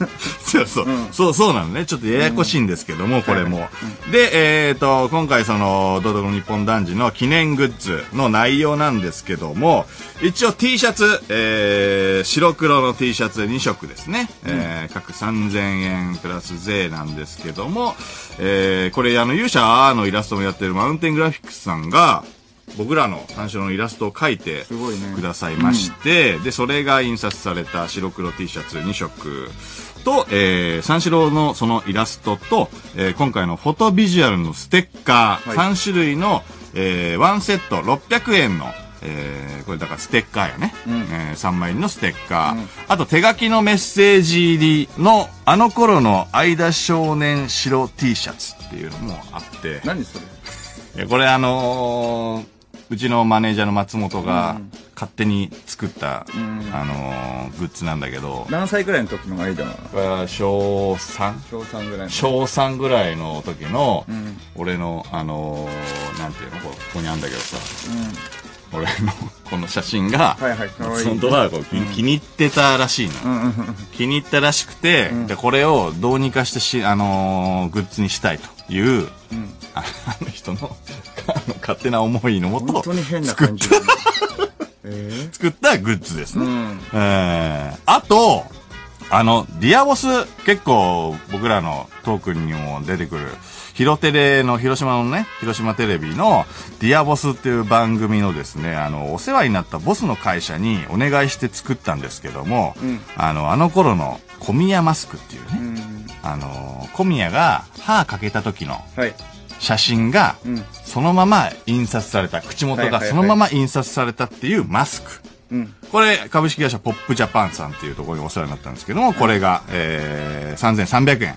そうそう、うん、そう、そうなのね。ちょっとややこしいんですけども、うん、これも。で、えっ、ー、と、今回その、ドドロ日本男児の記念グッズの内容なんですけども、一応 T シャツ、えー、白黒の T シャツ2色ですね。うん、えー、各3000円プラス税なんですけども、えー、これあの、勇者のイラストもやってるマウンテングラフィックスさんが、僕らの単勝のイラストを描いてくださいまして、ねうん、で、それが印刷された白黒 T シャツ2色、と、えー、三四郎のそのイラストと、えー、今回のフォトビジュアルのステッカー、はい、3種類の、えー、ンセット600円の、えー、これだからステッカーやね。うん、えー、3枚入りのステッカー、うん、あと手書きのメッセージ入りの、あの頃の間少年白 T シャツっていうのもあって。何それこれあのーうちのマネージャーの松本が勝手に作った、うん、あのー、グッズなんだけど何歳ぐらいの時のアイドル小 3? 小3ぐらい小3ぐらいの時の、うん、俺のあのー、なんていうのここにあるんだけどさ、うん、俺のこの写真が、松本が気に入ってたらしいの、気に入ったらしくて、でこれをどうにかしてし、あのー、グッズにしたいという、うんあの人の 勝手な思いのもと、作った、えー、作ったグッズですね。うん、えー、あと、あの、ディアボス、結構僕らのトークにも出てくる、広テレの広島のね、広島テレビのディアボスっていう番組のですね、あの、お世話になったボスの会社にお願いして作ったんですけども、うん、あの、あの頃の小宮マスクっていうね、うん、あの、小宮が歯かけた時の、はい、写真がそのまま印刷された、口元がそのまま印刷されたっていうマスク。これ、株式会社ポップジャパンさんっていうところにお世話になったんですけども、これが、えー、3300円、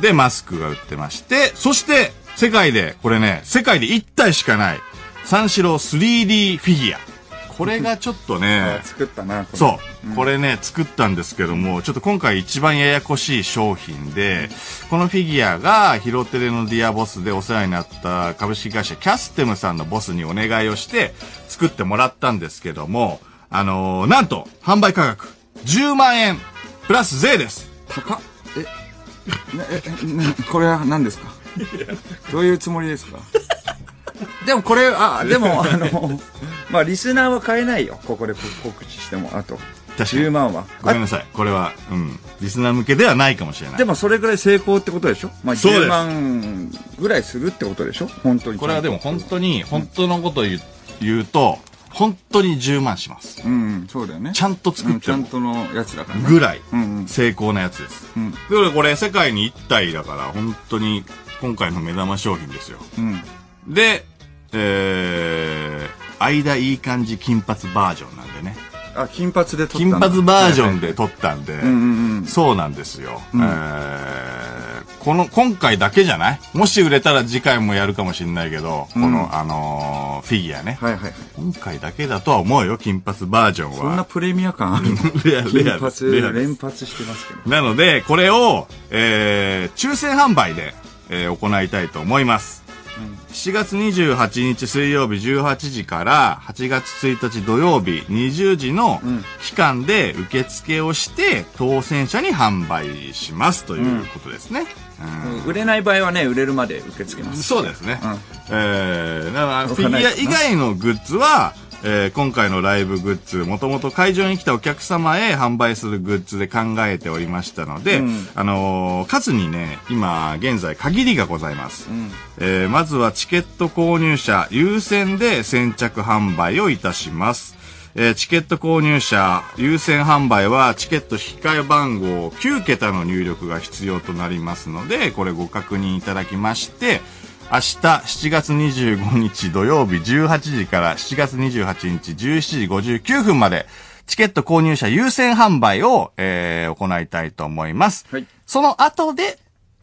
でマスクが売ってまして、そして、世界で、これね、世界で1体しかない、三四郎 3D フィギュア。これがちょっとね 作ったなそう、うん、これね作ったんですけどもちょっと今回一番ややこしい商品でこのフィギュアがヒロテレのディアボスでお世話になった株式会社キャステムさんのボスにお願いをして作ってもらったんですけどもあのー、なんと販売価格10万円プラス税です高っえええ、これは何ですかどういうつもりですかでもこれ、あ、でも、あの、まあ、リスナーは買えないよ。ここで告知しても、あと。10万は。ごめんなさい。これは、うん。リスナー向けではないかもしれない。でもそれぐらい成功ってことでしょまあ、10万ぐらいするってことでしょ本当に。これはでも本当に、本当のことを言う,、言うと、本当に10万します。うん、そうだよね。ちゃんと作って、うん、ちゃんとのやつだから、ね、ぐらい、成功なやつです。うん、だからこれ世界に1体だから、本当に今回の目玉商品ですよ。うん。で、えー、間いい感じ金髪バージョンなんでね。あ、金髪で撮った金髪バージョンで撮ったんで、そうなんですよ。うん、えー、この、今回だけじゃないもし売れたら次回もやるかもしれないけど、うん、この、あのー、フィギュアね、はいはい今回だけだとは思うよ、金髪バージョンは。そんなプレミア感あるの レア、レア。金髪連発してますけど。なので、これを、えー、抽選販売で、えー、行いたいと思います。7月28日水曜日18時から8月1日土曜日20時の期間で受付をして当選者に販売しますということですね。うんうん、売れない場合はね、売れるまで受け付けます。そうですね。うん、えー、だからフィギュア以外のグッズは、えー、今回のライブグッズ、もともと会場に来たお客様へ販売するグッズで考えておりましたので、うん、あのー、数にね、今、現在限りがございます、うん、えー、まずはチケット購入者優先で先着販売をいたします。えチケット購入者優先販売はチケット引換番号9桁の入力が必要となりますので、これご確認いただきまして、明日7月25日土曜日18時から7月28日17時59分まで、チケット購入者優先販売を、えー、行いたいと思います。はい、その後で、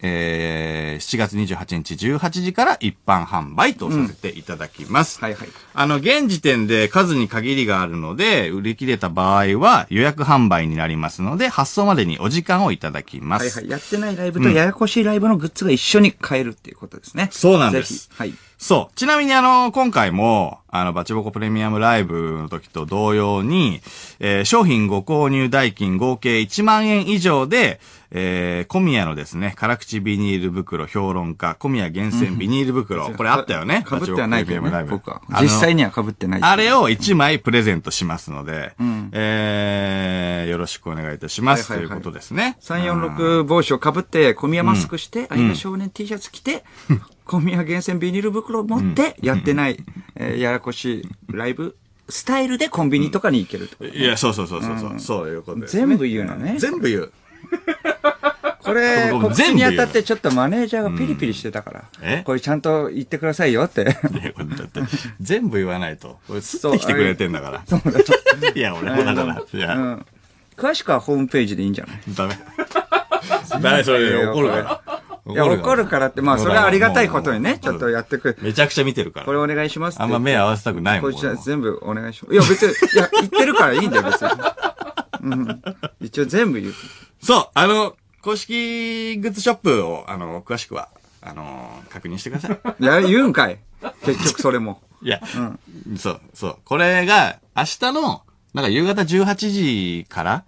えー、7月28日18時から一般販売とさせていただきます。うん、はいはい。あの、現時点で数に限りがあるので、売り切れた場合は予約販売になりますので、発送までにお時間をいただきます。はいはい。やってないライブとややこしいライブのグッズが一緒に買えるっていうことですね。うん、そうなんです。はい。そう。ちなみにあの、今回も、あの、バチボコプレミアムライブの時と同様に、えー、商品ご購入代金合計1万円以上で、えー、小宮のですね、辛口ビニール袋評論家、小宮厳選ビニール袋、うん、これあったよね。かぶってはないけど、ね、ライブ実際にはかぶってない。あれを1枚プレゼントしますので、うん、えー、よろしくお願いいたします、はいはいはい、ということですね。346帽子をかぶって、小宮マスクして、うん、相田少年 T シャツ着て、うん小宮厳選ビニール袋持ってやってない、えーややこしいライブスタイルでコンビニとかに行けると。いや、そうそうそうそうそう、そういうことです、ね。全部言うのね。全部言う。これ、全部に言あたってちょっとマネージャーがピリピリしてたから、えこれちゃんと言ってくださいよって。ねだって全部言わないと。これ、すってきてくれてんだから。そうだと。いや、俺もだから、いや、うん。詳しくはホームページでいいんじゃないダメ。ダメ、それ怒るから。いや、怒るからって、まあ、それはありがたいことにね、ちょっとやってくめちゃくちゃ見てるから。これお願いしますあんま目合わせたくないもん。こいつ全部お願いします。いや、別に、いや、言ってるからいいんだよ、別に。うん。一応全部言う。そう、あの、公式グッズショップを、あの、詳しくは、あの、確認してください。いや、言うんかい。結局それも。いや、うん、そう、そう。これが、明日の、なんか夕方18時から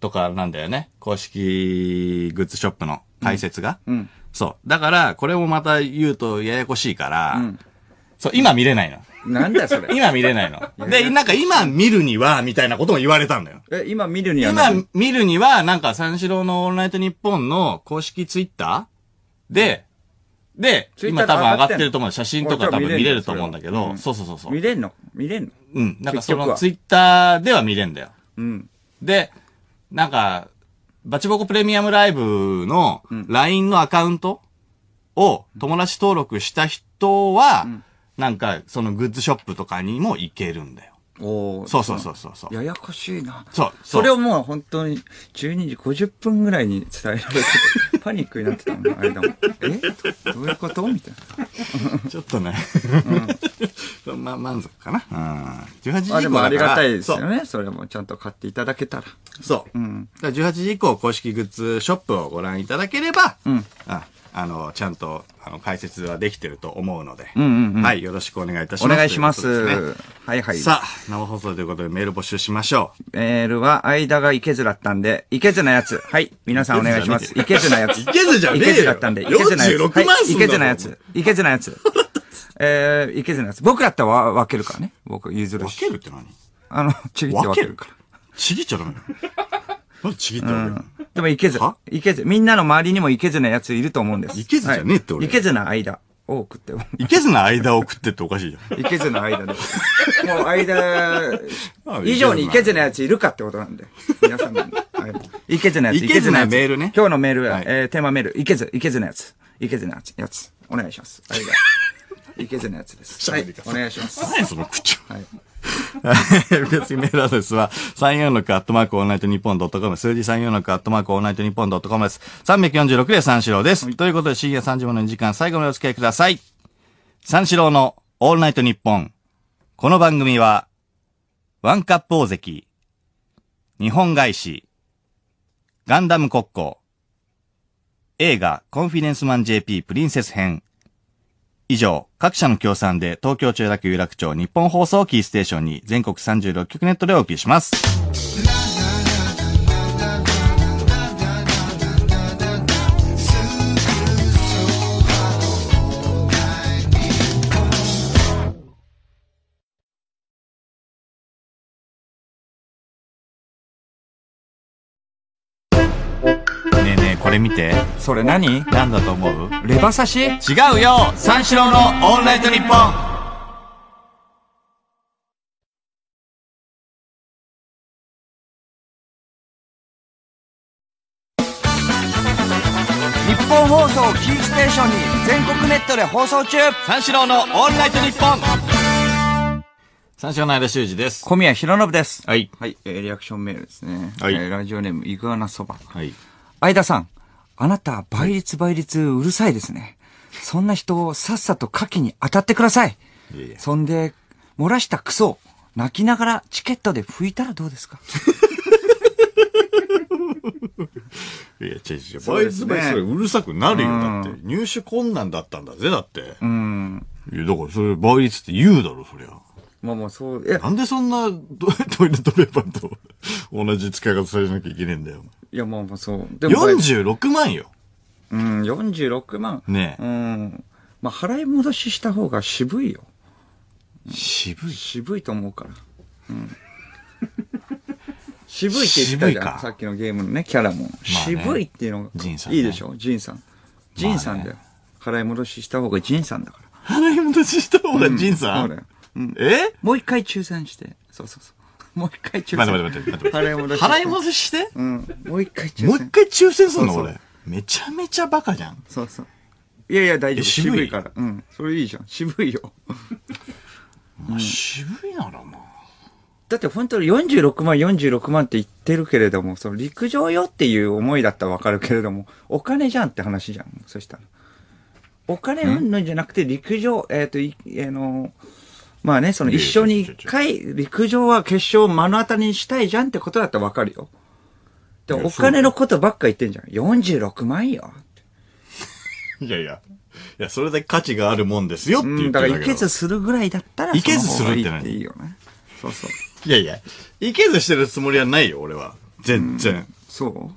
とかなんだよね。公式グッズショップの解説が。うん。そう。だから、これもまた言うとややこしいから、うん、そう、今見れないの。なんだそれ。今見れないの。で、なんか今見るには、みたいなことも言われたんだよ。え、今見るには今見るには、なんか三四郎のオールナイトニッポンの公式ツイッターで、で、今多分上がってると思う。写真とか多分見れると思うんだけど、そうそうそうそう。見れんの見れんのうん。なんかそのツイッターでは見れんだよ。うん。で、なんか、バチボコプレミアムライブの LINE のアカウントを友達登録した人は、なんか、そのグッズショップとかにも行けるんだよ。おそうそうそうそうそう。ややこしいな。そう。それをもう本当に12時50分ぐらいに伝えられてパニックになってたの、あれだもん。えどういうことみたいな。ちょっとね。うん、まあ満足かな。うん。18時以降あでもありがたいですよね。それもちゃんと買っていただけたら。そう。うん。だ18時以降公式グッズショップをご覧いただければ、うん。ああの、ちゃんと、あの、解説はできてると思うので、うんうんうん、はい、よろしくお願いいたします。お願いします。いすね、はいはい。さあ、生放送ということでメール募集しましょう。メールは、間がいけずだったんで、いけずなやつ。はい、皆さんお願いします。いけずなやつ。いけずじゃねえよ。いけずだったんで、いけずなやつ。4はい、いけずなやつ。いけずなやつ。えー、いけずなやつ。僕だったら分けるからね。僕、譲るし。分けるって何あの、ちぎって分けるから。ちぎっちゃダメ何ちぎってわけ、うん、でもいけず。いけず。みんなの周りにもいけずなやついると思うんです。いけずじゃねえって俺。いけずな間。を送っていけずな間を送ってっておかしいじゃん。いけずな間で。もう間、以上にいけずなやついるかってことなんで。皆さん、はい。いけずなやつ。いけずなメールね。今日のメールは、はい、えー、テーマメール、いけず、いけずなやつ。いけずなやつ。お願いします。間。いけずなやつです。はい。お願いします。何その口はい。別にメールアドレスは、346アットマークオーナイトニッポンドットコム、数字346アットマークオーナイトニッポンドットコムです。346で三四郎です。ということで、深夜3時までの時間、最後までお付き合いください。三四郎のオールナイトニッポン。この番組は、ワンカップ大関、日本外資、ガンダム国庫、映画、コンフィデンスマン JP プリンセス編、以上、各社の協賛で東京中田有楽町日本放送キーステーションに全国36局ネットでお送りします。れ見てそれ何何だと思うレバ刺し違うよ三四郎のオールナイトニッポン日本放送キーステーションに全国ネットで放送中三四郎のオールナイトニッポン三四郎の間修二です。小宮弘信ですはい。はい、えーリアクションメールですね。はいえーラジオネーム、イグアナそば。はい。相田さん。あなた、倍率倍率うるさいですね。そんな人をさっさと下記に当たってください。いやいやそんで、漏らしたクソ、泣きながらチケットで拭いたらどうですか いや、違う違う。倍率倍率うるさくなるよ。だって、入手困難だったんだぜ、だって。うん。いや、だからそれ倍率って言うだろ、そりゃ。まあまあそう、え。なんでそんな トイレットペーパーと同じ使い方されなきゃいけねえんだよ。いやまあまあそう。でも46万よ。うん、46万。ねえ。うん。まあ払い戻しした方が渋いよ。渋い渋いと思うから。うん。渋いって言ったじゃん。さっきのゲームのね、キャラも。まあね、渋いっていうのが、いいでしょジンさん、ジンさんだよ、まあね。払い戻しした方がジンさんだから。払い戻しした方がジンさん、うん、うん、えもう一回抽選して。そうそうそう。もう一回抽選。待て待て待て待払い戻し。払い戻ししてうん。もう一回抽選。もう一回抽選すんのそうそう俺。めちゃめちゃバカじゃん。そうそう。いやいや、大丈夫。渋い渋いから。うん。それいいじゃん。渋いよ。ま あ渋いならまあ。だって本当に46万46万って言ってるけれども、その陸上よっていう思いだったらわかるけれども、お金じゃんって話じゃん。そしたら。お金うんぬんじゃなくて陸上、えっ、と、いあの、まあね、その一生に一回陸上は決勝を目の当たりにしたいじゃんってことだったらわかるよ。でもお金のことばっか言ってんじゃん。46万よ。いやいや。いや、それで価値があるもんですよって言ってだから、いけずするぐらいだったらいい、いけずするって何いいよね。そうそう。いやいや、いけずしてるつもりはないよ、俺は。全然。うそ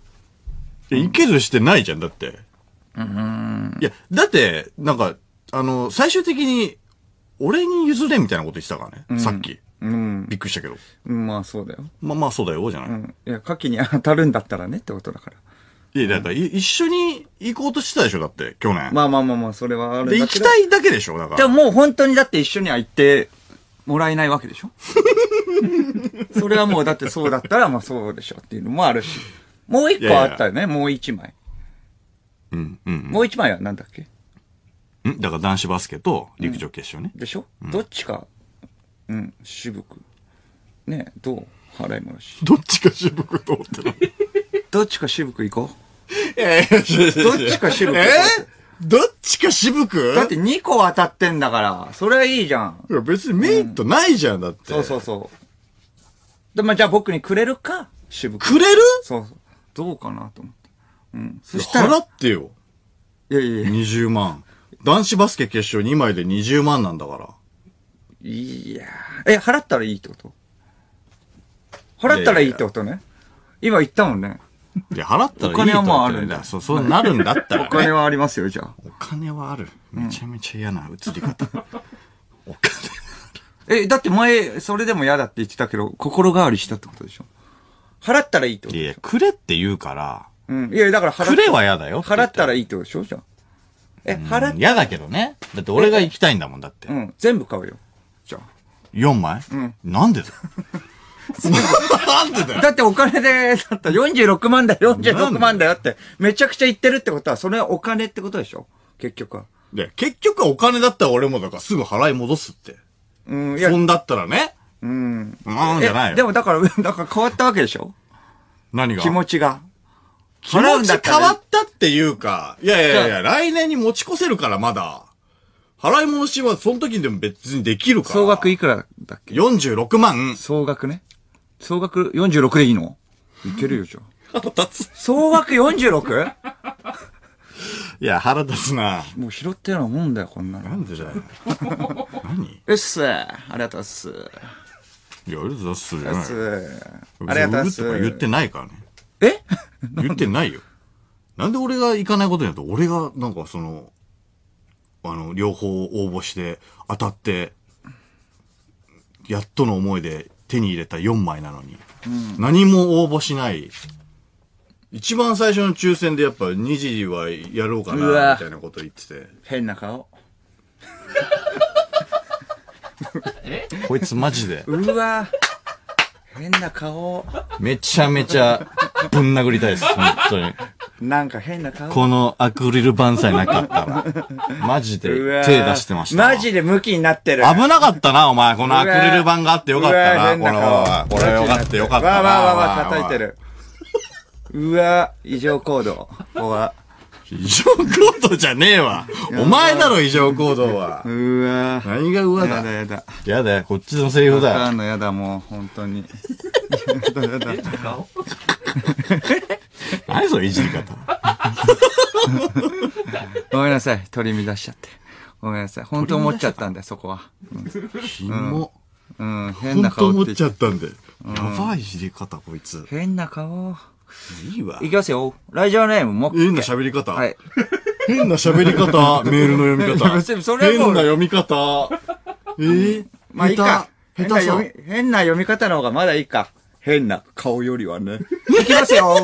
ういけずしてないじゃん、だって。うん。いや、だって、なんか、あの、最終的に、俺に譲れみたいなこと言ってたからね、うんさっき。うん。びっくりしたけど。まあそうだよ。まあまあそうだよ、じゃない。うん。いや、牡蠣に当たるんだったらねってことだから。いや、だから一緒に行こうとしてたでしょ、だって、去年。まあまあまあまあ、それはあるで、行きたいだけでしょ、だかでら。ももう本当にだって一緒には行ってもらえないわけでしょ それはもうだってそうだったらまあそうでしょっていうのもあるし。もう一個あったよね、もう一枚。うん、うん。もう一枚はなんだっけんだから男子バスケと陸上決勝ね。でしょ、どっちか、うん、渋く。ねどう払い戻し。どっちか渋く思ってな どっちか渋く行こえう。どっちか渋く。えどっちか渋くだって2個当たってんだから、それはいいじゃん。いや別にメリットないじゃん、だって。そうそうそう。で、まあ、じゃあ僕にくれるか渋く。くれるそうそう。どうかなと思って。うん。そしたら、払いってよ。やいやいや、20万。男子バスケ決勝2枚で20万なんだから。いやーえ、払ったらいいってこと払ったらいいってことね。今言ったもんね。いや、払ったらいいてこと、ね、お金はもうあるんだそう、そうなるんだったら、ね。お金はありますよ、じゃあ。お金はある。めちゃめちゃ嫌な映り方。お金。え、だって前、それでも嫌だって言ってたけど、心変わりしたってことでしょ払ったらいいってこといやいや、くれって言うから、うん。いや、だから払っくれは嫌だよ。払ったらいいってことでしょじゃあ。え、払って。嫌だけどね。だって俺が行きたいんだもんだって。うん。全部買うよ。じゃあ。4枚うん。なんでだ なんでだよ。だってお金で、だった46万だよ、46万だよって、めちゃくちゃ言ってるってことは、それはお金ってことでしょ結局は。で、結局はお金だったら俺もだからすぐ払い戻すって。うん、いや。そんだったらね。うん。うん、じゃないよ。でもだから、だから変わったわけでしょ何が気持ちが。気持ち変わったっていうか、いやいやいや、来年に持ち越せるからまだ。払い戻しはその時にでも別にできるから。総額いくらだっけ ?46 万。総額ね。総額46でいいのいけるよ、じゃあ。腹立つ。総額 46? いや、腹立つな。もう拾ってるようなもんだよ、こんなの。なんでだよ。何うっす。ありがとうっす。いや、ありがとうっすじうっす。ありがとうっす。言ってないからね。え 言ってないよ。なんで俺が行かないことになると、俺がなんかその、あの、両方応募して当たって、やっとの思いで手に入れた4枚なのに、うん、何も応募しない。一番最初の抽選でやっぱ2時はやろうかな、みたいなこと言ってて。変な顔。こいつマジで。うわ変な顔。めちゃめちゃぶん殴りたいです、本当に。なんか変な顔。このアクリル板さえなかったら、マジで手出してましたマジで向きになってる。危なかったな、お前。このアクリル板があってよかったな。この、これよかったよかったな。わわわわ叩いてる。うわ、異常行動。ここは。異常行動じゃねえわ。お前だろ、異常行動は。うわ何がうわだ。やだやだ。やだよ、こっちのセリフだ。よ。んのやだ、もう、本当に。やだやだ。何そいじり方。ごめんなさい、取り乱しちゃって。ごめんなさい。本当思っちゃったんだよ、そこは。う、ん。変な顔。本当思っちゃったんだよ。やばいいじり方、こいつ。変な顔。いいわ。いきますよ。ラジオネームもっけ。変な喋り方。はい。変な喋り方、メールの読み方。変な読み方。えまあいいか。下手変な読み方の方がまだいいか。変な顔よりはね。いきますよ。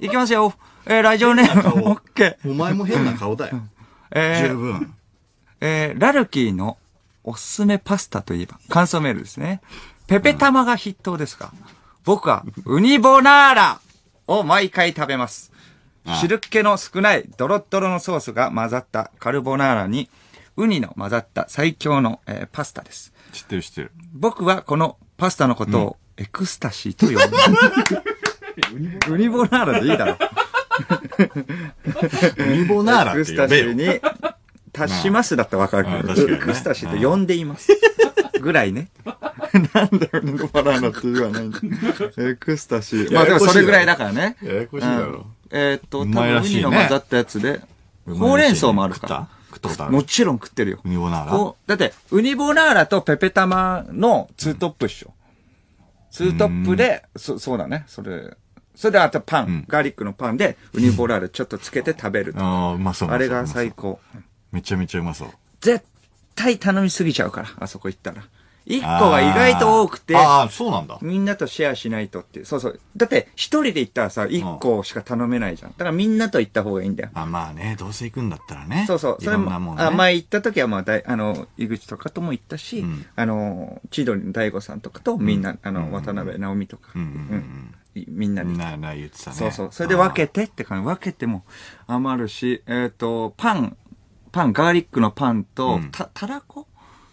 いきますよ。えラジオネーム、オッケー。お前も変な顔だよ。えー、十分。えー、ラルキーのおすすめパスタといえば、感想メールですね。ペペ玉が筆頭ですか。僕は、ウニボナーラを毎回食べます。汁気の少ないドロッドロのソースが混ざったカルボナーラに、ウニの混ざった最強の、えー、パスタです。知ってる知ってる。僕はこのパスタのことをエクスタシーと呼んでいます。ウニボナーラでいいだろ。ウニボナーラって呼べよ。エクスタシーに、足しますだったらわかるけど、エクスタシーと呼んでいます。ぐらいね。なんだよ、ヌコパラーナって言わないんエクスタシー。まあでもそれぐらいだからね。ややこしいだろ。えー、っと、ぶんウニの混ざったやつで、ほうれん草もあるから。もちろん食ってるよ。ウニボナーラだって、ウニボナーラとペペタマのツートップっしょ。ツートップで、そ、そうだね。それ、それであとパン、うん、ガーリックのパンで、ウニボナーラちょっとつけて食べるああ、うまそう。あれが最高。めちゃめちゃうまそう。絶対頼みすぎちゃうから、あそこ行ったら。一個が意外と多くて、ああ、そうなんだ。みんなとシェアしないとってそうそう。だって、一人で行ったらさ、一個しか頼めないじゃん。だからみんなと行った方がいいんだよ。あまあね、どうせ行くんだったらね。そうそう。それも、もね、あ前行った時は、まあ、だいあの、井口とかとも行ったし、うん、あの、千鳥の大悟さんとかと、みんな、あの、渡辺直美とか。うん、うんみんなに。なな言ってたね。そうそう。それで分けてって感じ。分けても余るし、えっ、ー、と、パンパン、ガーリックのパンと、うんた、たらこ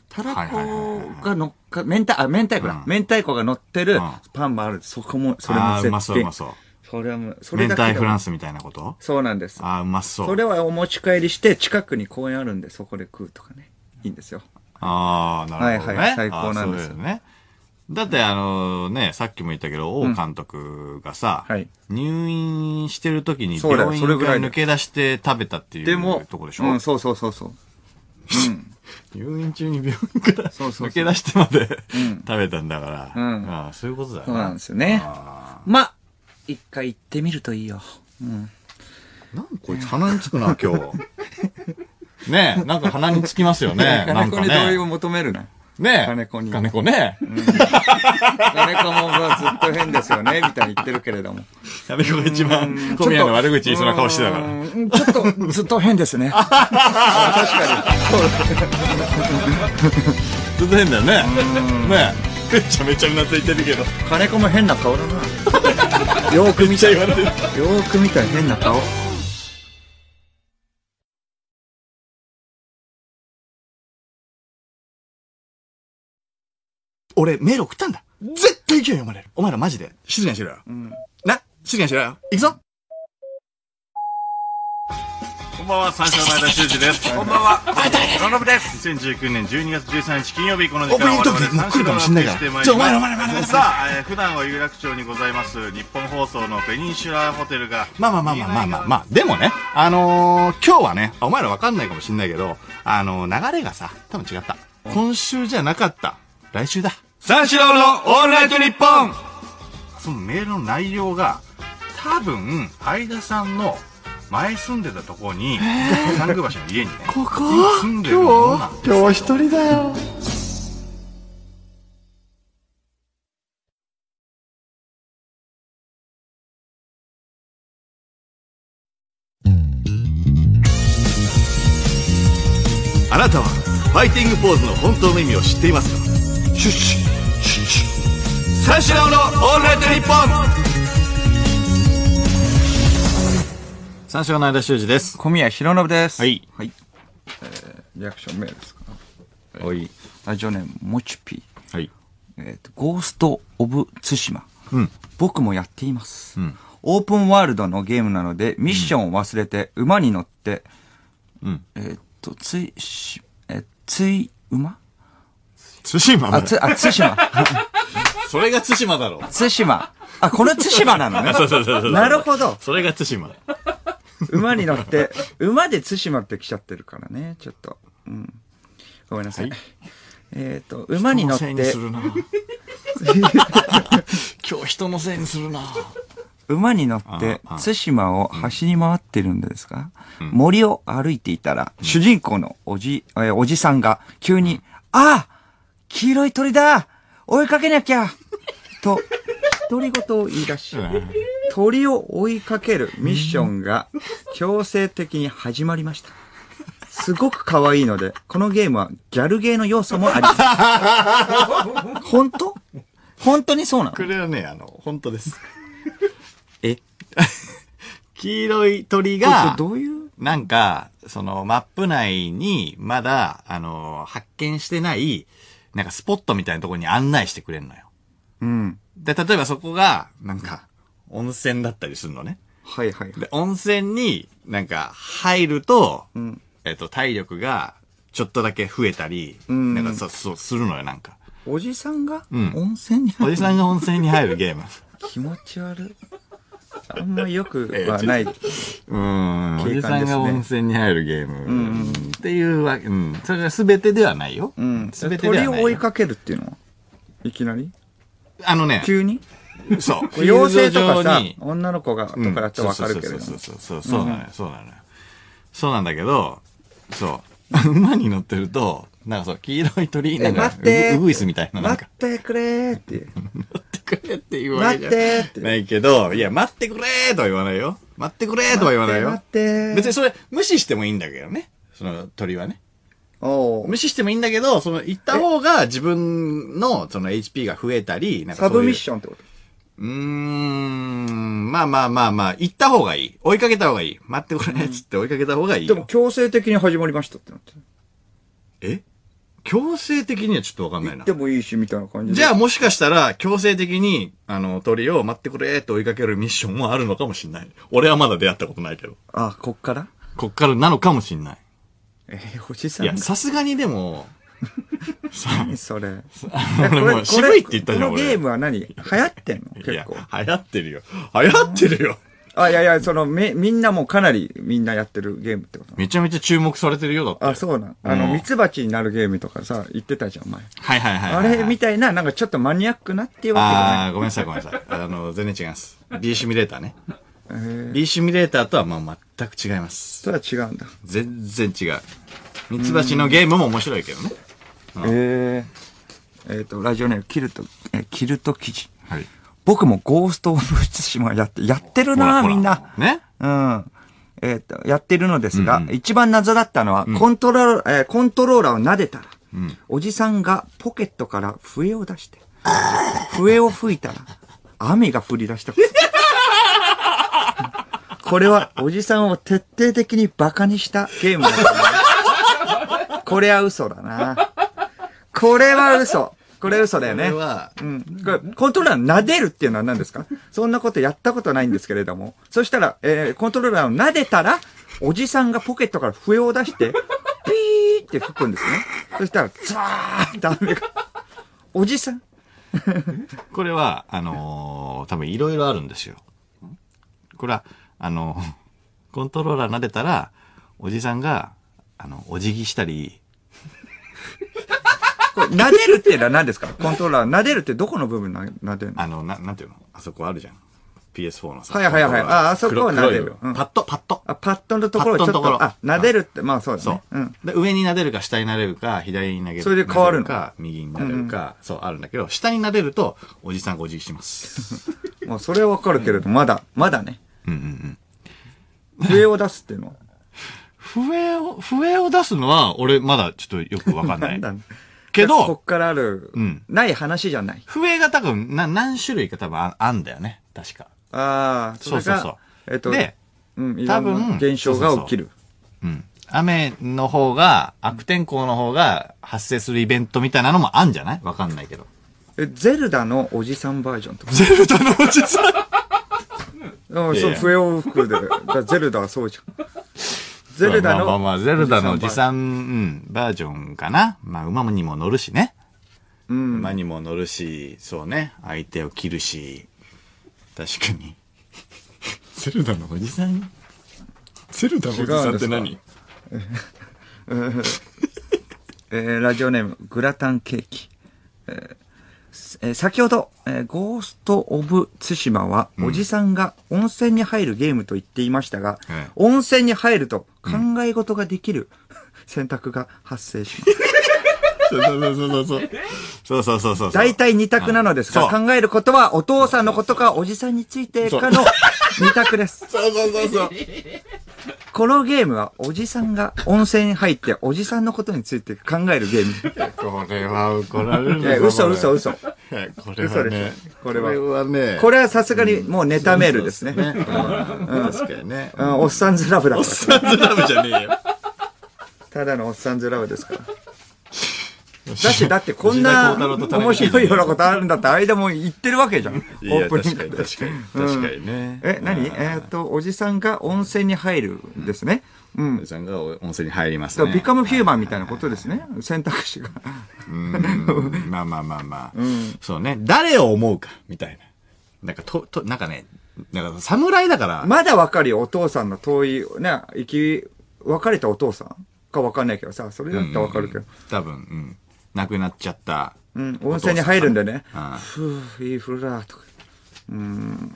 たらこが乗っか、明太、あ、明太子だ。うん明太子が乗ってるパンもある。そこも、それもああ、うまそう、うまそう。それはもそれだ太もフランスみたいなことそうなんです。ああ、うまそう。それはお持ち帰りして、近くに公園あるんで、そこで食うとかね。いいんですよ。ああ、なるほどね。はいはい最高なんですよそうよね。だってあのね、さっきも言ったけど、王監督がさ、はい、入院してる時に病院それぐからい抜け出して食べたっていうでも、とこでしょ、うん、そうそうそうそう。うん。入院中に病院からそうそうそう抜け出してまで食べたんだから、うんああそういうことだよそうなんですよね。まあ、一回行ってみるといいよ。うん。こいつ鼻につくな、今日。ねえ、なんか鼻につきますよね。なんかね、これ同意を求めるな。ねえ。金子に。金子ね。うん、金子もずっと変ですよね、みたいに言ってるけれども。金子が一番、小宮の悪口言いそうな顔してたから。ちょっと、ずっと変ですね。確かに。ずっと変だよね。ねえ。めちゃめちゃうなついてるけど。金子も変な顔だな。よーく見ちゃ言われてる。よーく見たら変な顔。俺、メール送ったんだ。絶対意見読まれる。お前らマジで、静かにしろよ。うん、な、静かにしろよ。行くぞこんばんは、三四郎の間修司です。こんばんは、ロノブです。2019年12月13日金曜日、この時間は我々三ー郎が来てまいらお前らさあ、えー、普段は有楽町にございます、日本放送のペニンシュラホテルが。まあまあまあまあまあまあ、まあ、でもね、あのー、今日はね、お前らわかんないかもしんないけど、あのー、流れがさ、多分違った。今週じゃなかった。来週だ。三四郎のオールナイトニッポンそのメールの内容が多分相田さんの前住んでたとこに三宮橋の家にねここ住んでるものなんですよ今日一人だよあなたはファイティングポーズの本当の意味を知っていますかシュッシュッシュッシュ三四郎のオールナイトニッポン三四郎の間修二です。小宮宏信です。はい。はい。えー、リアクション名ですかはい。ラジオネーム、もちぴ。はい。えっ、と、ゴースト・オブ・ツシマ。うん。僕もやっています、んオープンワールドのゲームなので、ミッションを忘れて、馬に乗って、うんえっ、と、ついし、えー、つい馬対馬あ、つ、あ、対馬。それが対馬だろ。対馬。あ、これ対馬なのね。そうそうそうそう。なるほど。それが対馬。馬に乗って、馬で対馬って来ちゃってるからね、ちょっと。うん。ごめんなさい。はいえっ、と、馬に乗っ人のせいにてす、るな 今日人のせいにするな馬に乗って津島対馬を走り回ってるんですか。森を歩いていたら、主人公のおじ、えおじさんが急に、ああ黄色い鳥だ追いかけなきゃと、独り言を言い出し、鳥を追いかけるミッションが強制的に始まりました。すごく可愛いので、このゲームはギャルゲーの要素もあります。本当本当にそうなのこれはね、あの、本当です。え黄色い鳥が、どういうなんか、その、マップ内に、まだ、あの、発見してない、なんかスポットみたいなところに案内してくれるのよ。うん。で、例えばそこが、なんか、温泉だったりするのね。はいはい、で、温泉になんか入ると、うん、えっと、体力がちょっとだけ増えたり、うん、なんかそう、そう、するのよ、なんか。おじさんが温泉に入る、おじさんが温泉に入るゲーム。気持ち悪い。あんまよく はない。うん。おじさんが温泉に入るゲーム。っていうわけ、うん。それは全てではないよ。うん。全てではない。鳥を追いかけるっていうのはいきなりあのね。急にそう。妖精とかさ、女の子が、とかだとわかるけど。そうそうそう。そうなのよ。そうなのよ。そうなんだけど、そう。馬に乗ってると、なんかそう、黄色い鳥なんか、ウグイスみたいなな待ってくれーって。待ってくれって言われ待ってーって。ないけど、いや、待ってくれーとは言わないよ。待ってくれーとは言わないよ。待っ。てー。別にそれ、無視してもいいんだけどね。その鳥はね。おう無視してもいいんだけど、その行った方が自分のその HP が増えたり、なんかサうブミッションってことうーん、まあまあまあまあ、行った方がいい。追いかけた方がいい。待ってくれ、つって追いかけた方がいいでも強制的に始まりましたってなってえ強制的にはちょっとわかんないな。でもいいし、みたいな感じで。じゃあもしかしたら、強制的に、あの、鳥を待ってくれって追いかけるミッションもあるのかもしんない。俺はまだ出会ったことないけど。あ、こっからこっからなのかもしんない。えー、星さん。いや、さすがにでも、何それ。俺もう渋いって言ったじゃん、俺。このゲームは何流行ってんの結構。流行ってるよ。流行ってるよ。あ、いやいや、その、み、みんなもかなりみんなやってるゲームってことめちゃめちゃ注目されてるよ、だって。あ、そうなん。あの、蜜蜂ミツバチになるゲームとかさ、言ってたじゃん、お前。はいはいはいはいはい。あれみたいな、なんかちょっとマニアックなっていうあわあごめんなさいごめんなさい。あの、全然違います。B シミュレーターね。ー B シミュレーターとはまあ全く違います。それは違うんだ。全然違う。ミツバチのゲームも面白いけどね。えー、えっ、と、ラジオネーム、キルト、えキルト記事。はい。僕もゴースト・オブ・ツシマやって、やってるなみんな。ねうん。えっ、ー、と、やってるのですが、うんうん、一番謎だったのは、コントローラー、えー、コントローラーを撫でたら、うん、おじさんがポケットから笛を出して、笛を吹いたら、雨が降り出した。これは、おじさんを徹底的に馬鹿にしたゲームだ、ね、これは嘘だな。これは嘘。これ嘘だよね。これは。うん。これ、コントローラー撫でるっていうのは何ですかそんなことやったことないんですけれども。そしたら、えー、コントローラーを撫でたら、おじさんがポケットから笛を出して、ピーって吹くんですね。そしたら、ザーって雨か。おじさんこれは、あのー、多分いろいろあるんですよ。これは、あのー、コントローラー撫でたら、おじさんが、あの、お辞儀したり、撫でるってのは何ですかコントローラー。撫でるってどこの部分な撫でるのあの、な、なんていうのあそこあるじゃん。PS4 のさ。はいはいはい。あ、あそこを撫でる。パッド、パッド。あ、パッドのところちょっと、あ、撫でるって、まあそうすね。そう。で、上に撫でるか下に撫でるか、左に投げるか。それで変わるのか、右に撫でるか、そう、あるんだけど、下に撫でると、おじさんがお辞します。まあそれはわかるけれど、まだ、まだね。うんうんうん。笛を出すっていうのは。笛を、笛を出すのは、俺まだちょっとよくわかんない。けど、こっからある、うん、ない話じゃない。笛が多分、な何種類か多分ああんだよね。確か。ああ、そうそうそう。えっと、で、うん、多分、現象が起きるうん。雨の方が、悪天候の方が発生するイベントみたいなのもあんじゃないわかんないけど。え、ゼルダのおじさんバージョンとか。ゼルダのおじさん うん、そう、笛を吹くで。ゼルダはそうじゃん。ゼルダの。まあまあ、ゼルダの持参、うん、バージョンかな。まあ、馬にも乗るしね。うん。馬にも乗るし、そうね。相手を切るし。確かに。ゼルダのおじさんゼルダのおじさんって何 えー、ラジオネーム、グラタンケーキ。えーえー、先ほど、えー、ゴースト・オブ・ツシマは、おじさんが温泉に入るゲームと言っていましたが、うん、温泉に入ると考え事ができる、うん、選択が発生します。そうそうそうそう。そうそうそうそう。大体二択なのですが、考えることはお父さんのことかおじさんについてかの二択です。そうそうそうそう。このゲームはおじさんが温泉に入っておじさんのことについて考えるゲーム。これは怒られるい嘘嘘嘘嘘。これはね。これはね。これはさすがにもうネタメールですね。確かにね。おっさんずラブだかおっさんずラブじゃねえよ。ただのおっさんずラブですから。だし、だってこんな面白いようなことあるんだって間も言ってるわけじゃん。オープニングで。確かに、確かにね。え、何えっと、おじさんが温泉に入るですね。うん。おじさんが温泉に入りますね。ビカムヒューマンみたいなことですね。選択肢が。うん。まあまあまあまあ。そうね。誰を思うか、みたいな。なんか、と、と、なんかね、なんか侍だから。まだわかるよ、お父さんの遠い、ね、行き、別れたお父さんかわかんないけどさ、それだったらわかるけど。多分、うん。亡くなっちゃった。うん、温泉に入るんでね。ふぅ、いい風呂だ、とか。うん。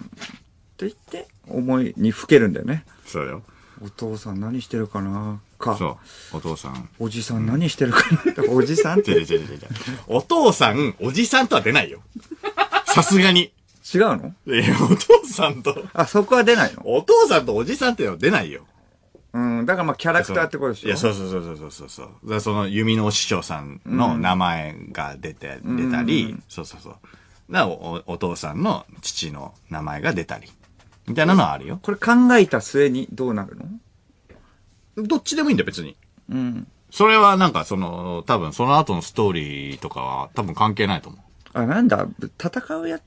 と言って、思いにふけるんだよね。そうよ。お父さん何してるかなか。そう。お父さん。おじさん何してるかな、うん、おじさんって。違う違う違う。お父さん、おじさんとは出ないよ。さすがに。違うのえ、お父さんと。あ、そこは出ないのお父さんとおじさんってのは出ないよ。うん、だからまあキャラクターってことでしょいや、そうそうそうそうそうそう。その弓の師匠さんの名前が出て、うん、出たり、そうそうそう。だおお父さんの父の名前が出たり。みたいなのはあるよ。これ考えた末にどうなるのどっちでもいいんだよ、別に。うん。それはなんかその、多分その後のストーリーとかは多分関係ないと思う。あ、なんだ、戦うや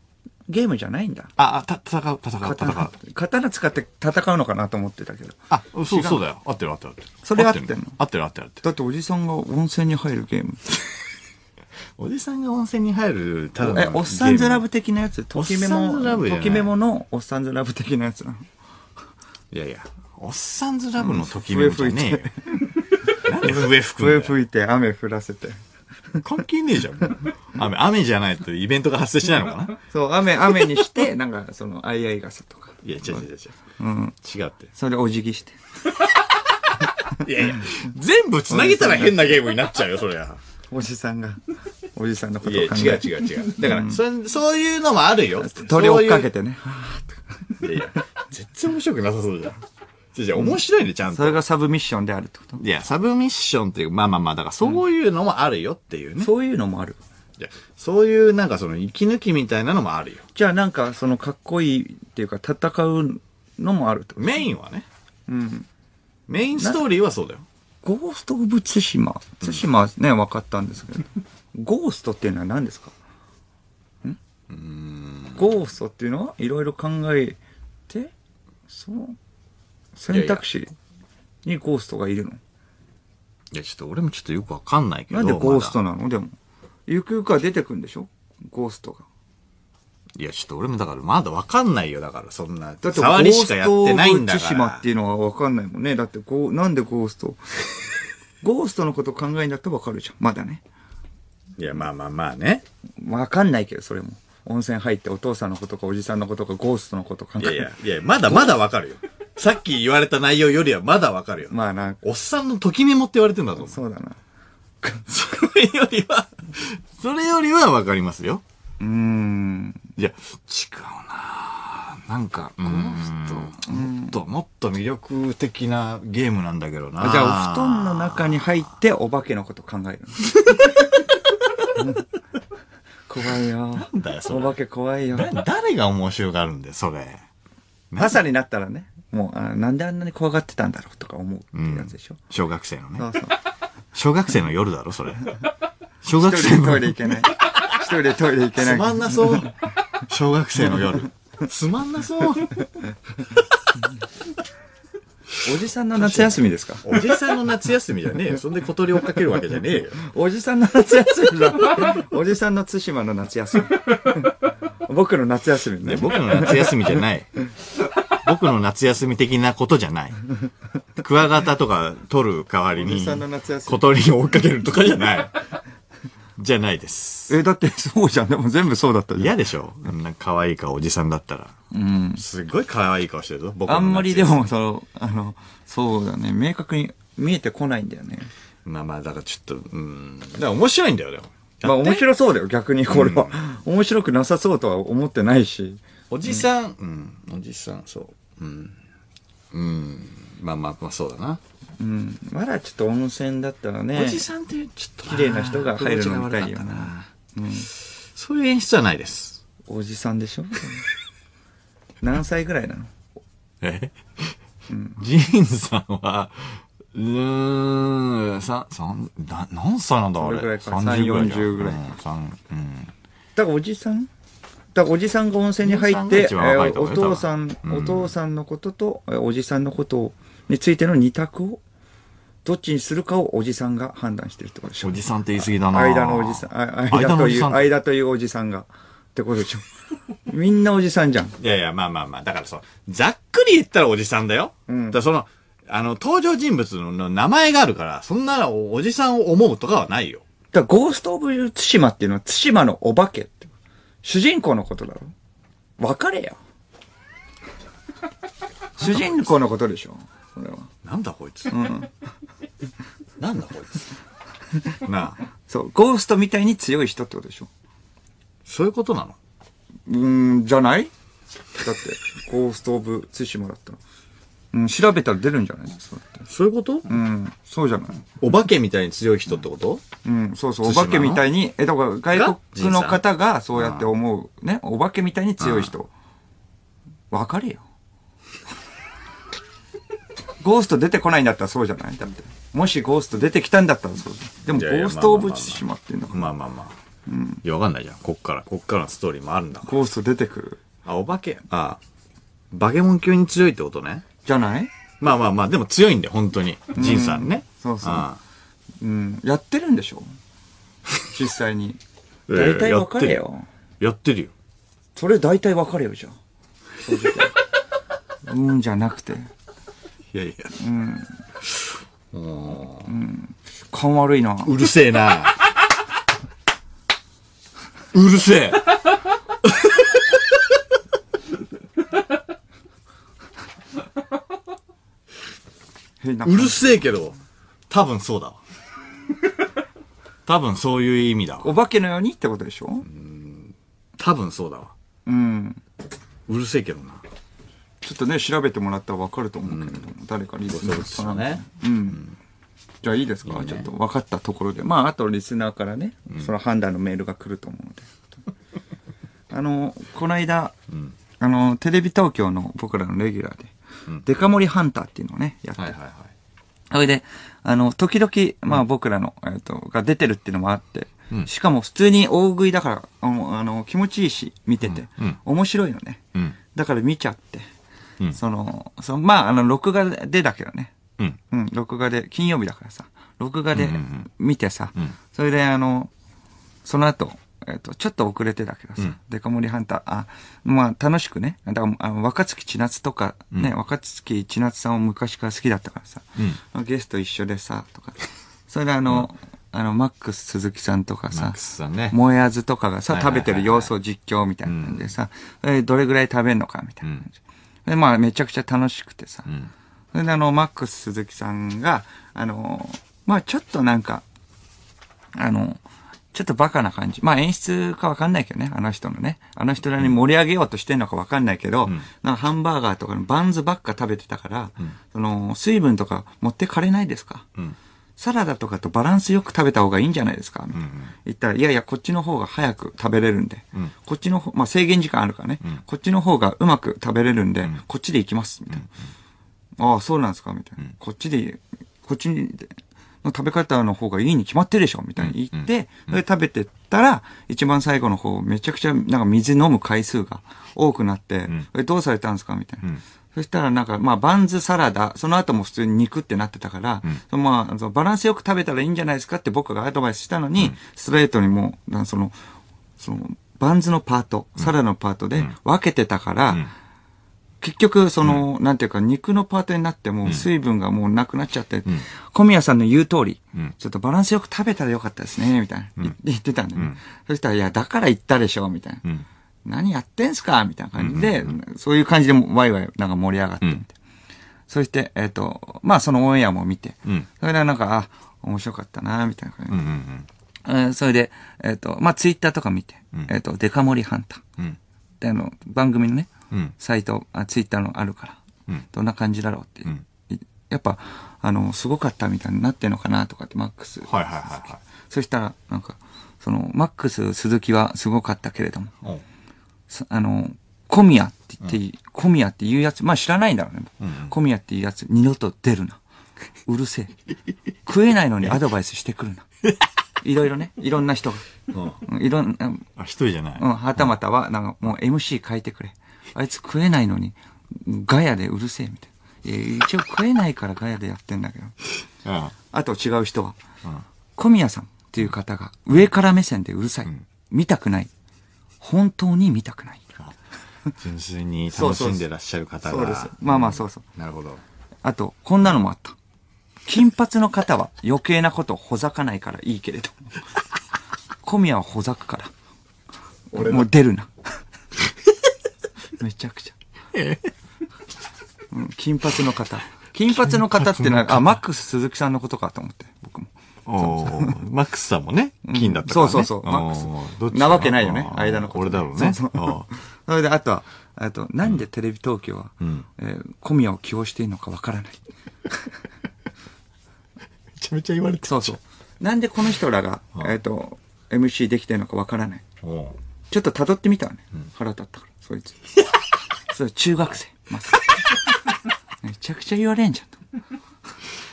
ゲームじゃないんだ。あ、あ、戦う、戦う、戦う。刀使って戦うのかなと思ってたけど。あ、そう、そうだよ。合ってる合ってる合ってる。それ合ってるの合ってる合ってる合ってる。だっておじさんが温泉に入るゲーム。おじさんが温泉に入る、ただえ、おっさんずラブ的なやつときメモ、ときめものおっさんずラブ的なやつなの。いやいや、おっさんずラブのときめモじゃねえよ。なんで笛吹くんだ笛吹いて雨降らせて。関係ねえじゃん。雨、雨じゃないとイベントが発生しないのかなそう、雨、雨にして、なんか、その、あいあい傘とか。いや、違う違う違う。うん。違って。それお辞儀して。いやいや、全部繋げたら変なゲームになっちゃうよ、そりゃ。おじさんが、おじさんのことを違考えう違う違う。だから、そそういうのもあるよ。鳥追っかけてね。いいやいや、全然面白くなさそうじゃん。じゃ面白いね、ちゃんと。それがサブミッションであるってこといや、サブミッションっていう、まあまあまあ、だからそういうのもあるよっていうね。そういうのもある。いや、そういうなんかその息抜きみたいなのもあるよ。じゃあなんかそのかっこいいっていうか戦うのもあるってことメインはね。うん。メインストーリーはそうだよ。ゴースト・オブ・ツシマ。ツシマはね、分かったんですけど。ゴーストっていうのは何ですかんゴーストっていうのはいろいろ考えて、その選択肢にゴーストがいるのいや、ちょっと俺もちょっとよくわかんないけど。なんでゴーストなの、でも。ゆくゆくは出てくんでしょゴーストが。いや、ちょっと俺もだからまだわかんないよ。だからそんな。だって触りしかやってないんだから。島っていうのはわかんないもんね。だってこう、なんでゴースト ゴーストのこと考えんだったらわかるじゃん。まだね。いや、まあまあまあね。わかんないけど、それも。温泉入ってお父さんのことかおじさんのことかゴーストのこと考えいやいや、いや、まだまだわかるよ。さっき言われた内容よりはまだわかるよ。まあなんか。おっさんのときメモって言われてんだぞ。そうだな。それよりは、それよりはわかりますよ。うーん。いや、違うななんか、この人、もっと、もっと魅力的なゲームなんだけどなじゃあ、お布団の中に入ってお化けのこと考えるの。怖いよ。なんだよ、それ。お化け怖いよ。誰が面白がるんだよ、それ。朝になったらね。もうなんであんなに怖がってたんだろうとか思うってやつでしょ、うん、小学生のねそうそう小学生の夜だろそれ小学生のトイレ行けない一人でトイレ行けないつまんなそう小学生の夜つまんなそうおじさんの夏休みですかおじさんの夏休みじゃねえよ。そんで小鳥追っかけるわけじゃねえよ。おじさんの夏休みだ。おじさんの対馬の夏休み。僕の夏休みね。僕の夏休みじゃない。僕の夏休み的なことじゃない。クワガタとか取る代わりに、小鳥を追いかけるとかじゃない。じゃないです。え、だってそうじゃん。でも全部そうだったじゃん。嫌でしょあんな可愛い顔、おじさんだったら。うん。すごい可愛い顔してるぞ、僕あんまりでも、その、あの、そうだね。明確に見えてこないんだよね。まあまあ、だからちょっと、うん。だから面白いんだよ、でも。まあ面白そうだよ、逆にこれは。うん、面白くなさそうとは思ってないし。おじさん、うん、おじさん、そう。うん。うん。まあまあ、まあそうだな。うん。まだちょっと温泉だったらね。おじさんってちょっと綺麗な人が入るのみたいよなったうんそういう演出はないです。おじさんでしょ 何歳ぐらいなのえジーンさんは、うーん、ささん、な何歳なんだあう。れれ。ぐらいか30 40ぐらいうん、うん。だからおじさんだおじさんが温泉に入って、えー、お父さん、うん、お父さんのことと、おじさんのことについての二択を、どっちにするかをおじさんが判断してるってことでしょ。おじさんって言い過ぎだな間のおじさん、間という、間というおじさんが。ってことでしょ。みんなおじさんじゃん。いやいや、まあまあまあ。だからそう、ざっくり言ったらおじさんだよ。うん。だその、あの、登場人物の名前があるから、そんなおじさんを思うとかはないよ。だゴースト・オブ・ツシマっていうのは、ツシマのお化けって。主人公のことだろ別れや。主人公のことでしょそれは。なんだこいつ。うん。なんだこいつ。なあ。そう、ゴーストみたいに強い人ってことでしょそういうことなのうん、じゃないだって、ゴースト・オブ・ツシもだったの。うん、調べたら出るんじゃないそうやってそういうことうん、そうじゃないお化けみたいに強い人ってことうん、そうそう、お化けみたいに、え、だから外国の方がそうやって思う、ね、お化けみたいに強い人。わかるよ。ゴースト出てこないんだったらそうじゃないだって。もしゴースト出てきたんだったらそうでもいゴーストオブしまってんのかまあまあまあ。いや、わかんないじゃん。こっから、こっからのストーリーもあるんだから。ゴースト出てくる。あ、お化け。あ、バケモン級に強いってことね。じゃないまあまあまあ、でも強いんで、本当に。仁さんね。そうそううん。やってるんでしょ実際に。大体わかれよ。やってるよ。それ大体わかれよ、じゃん。うんじゃなくて。いやいや。ううん。ん。感悪いな。うるせえな。うるせえ。うるせえけど、多分そうだわ。多分そういう意味だわ。お化けのようにってことでしょ多分そうだわ。うん。うるせえけどな。ちょっとね、調べてもらったらわかると思うけれども、誰かリスナーさん。ね。うん。じゃあいいですかちょっと分かったところで。まあ、あとリスナーからね、その判断のメールが来ると思うので。あの、この間、あの、テレビ東京の僕らのレギュラーで、デカ盛りハンターっていうのをね、やって。はいはいはい。それで、あの、時々、まあ僕らの、えっ、ー、と、が出てるっていうのもあって、うん、しかも普通に大食いだから、あの、あの気持ちいいし、見てて、うんうん、面白いのね、だから見ちゃって、その、その、まあ、あの、録画でだけどね、うん。録画で、金曜日だからさ、録画で見てさ、それであの、その後、えっ、ー、と、ちょっと遅れてだけどさ、うん、デカ盛りハンター、あ、まあ楽しくね、だからあ若月千夏とかね、うん、若月千夏さんを昔から好きだったからさ、うん、ゲスト一緒でさ、とか、それであの、あの、マックス鈴木さんとかさ、さんね、モエアズとかがさ、食べてる様子を実況みたいな感じでさ、うん、えー、どれぐらい食べんのかみたいな感じ、で、まあ、めちゃくちゃ楽しくてさ、うん、それであの、マックス鈴木さんが、あの、まあ、ちょっとなんか、あの、ちょっとバカな感じ。まあ演出かわかんないけどね、あの人のね。あの人らに盛り上げようとしてんのかわかんないけど、うん、なんかハンバーガーとかのバンズばっか食べてたから、うん、その水分とか持ってかれないですか、うん、サラダとかとバランスよく食べた方がいいんじゃないですかみたいな、うんうん、言ったら、いやいや、こっちの方が早く食べれるんで、こっちの方、まあ制限時間あるからね、こっちの方がうまく食べれるんで、こっちで行きます、みたいな。ああ、そうなんですかみたいな。こっちで、こっちにの食べ方の方がいいに決まってるでしょみたいに言って、それ食べてったら、一番最後の方、めちゃくちゃなんか水飲む回数が多くなって、そどうされたんですかみたいな。そしたらなんか、まあ、バンズサラダ、その後も普通に肉ってなってたから、うん、まあ、そのバランスよく食べたらいいんじゃないですかって僕がアドバイスしたのに、うん、ストレートにもう、その、その、バンズのパート、サラダのパートで分けてたから、うん結局、その、なんていうか、肉のパートになっても、水分がもうなくなっちゃって、小宮さんの言う通り、ちょっとバランスよく食べたらよかったですね、みたいな、言ってたんで。ねそしたら、いや、だから言ったでしょ、みたいな。何やってんすかみたいな感じで、そういう感じでワイワイなんか盛り上がってそして、えっ、と、まあそのオンエアも見て、それでなんか、あ、面白かったな、みたいな感じで。うんうんうん、それで、えっ、と、まあツイッターとか見て、えっ、と、デカ盛りハンター。で、あの、番組のね、サイト、あツイッターのあるから、どんな感じだろうって、やっぱ、あの、すごかったみたいになってんのかなとかって、マックス。はいはいはい、はい、そしたら、なんか、その、マックス鈴木はすごかったけれども、あの、小宮って言って、うん、小宮って言うやつ、まあ知らないんだろうね。うん、小宮って言うやつ、二度と出るな。うるせえ。食えないのにアドバイスしてくるな。いろいろね、いろんな人が。うん、いろんな。あ、一人じゃない。うん、はたまたは、なんかもう MC 書いてくれ。あいつ食えないのに、ガヤでうるせえみたいな。一応食えないからガヤでやってんだけど。あと違う人は、小宮さんっていう方が上から目線でうるさい。見たくない。本当に見たくない。純粋に楽しんでらっしゃる方が。そうです。まあまあそうそう。なるほど。あと、こんなのもあった。金髪の方は余計なことほざかないからいいけれど。小宮はほざくから。俺もう出るな。めちゃくちゃ。うん、金髪の方。金髪の方ってな、あ、マックス鈴木さんのことかと思って、僕も。マックスさんもね、金だったからね、そうそうそう、マックス。なわけないよね、間のこと。俺だろうね。そうそう。それで、あとは、っと、なんでテレビ東京は、うん、えー、小宮を起用していいのかわからない。めちゃめちゃ言われてそうそう。なんでこの人らが、えっ、ー、と、MC できてるのかわからない。ちょっと辿ってみたね、うん、腹立ったから。こいつ。そう、中学生。ま めちゃくちゃ言われんじゃんと。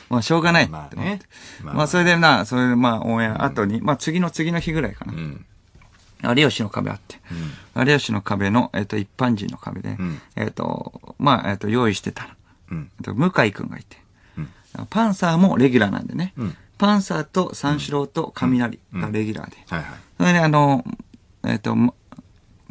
まあ、しょうがないって思って。まあ、ねまあまあそれでな、それでまあ、オンエア後に、まあ、次の次の日ぐらいかな。うん有吉の壁あって、うん、有吉の壁の、えっ、ー、と、一般人の壁で、うん、えっ、ー、と、まあ、えっ、ー、と、用意してたうん、向井君がいて、パンサーもレギュラーなんでね、パンサーと三四郎と雷がレギュラーで、はいはい、それであの、えっ、と、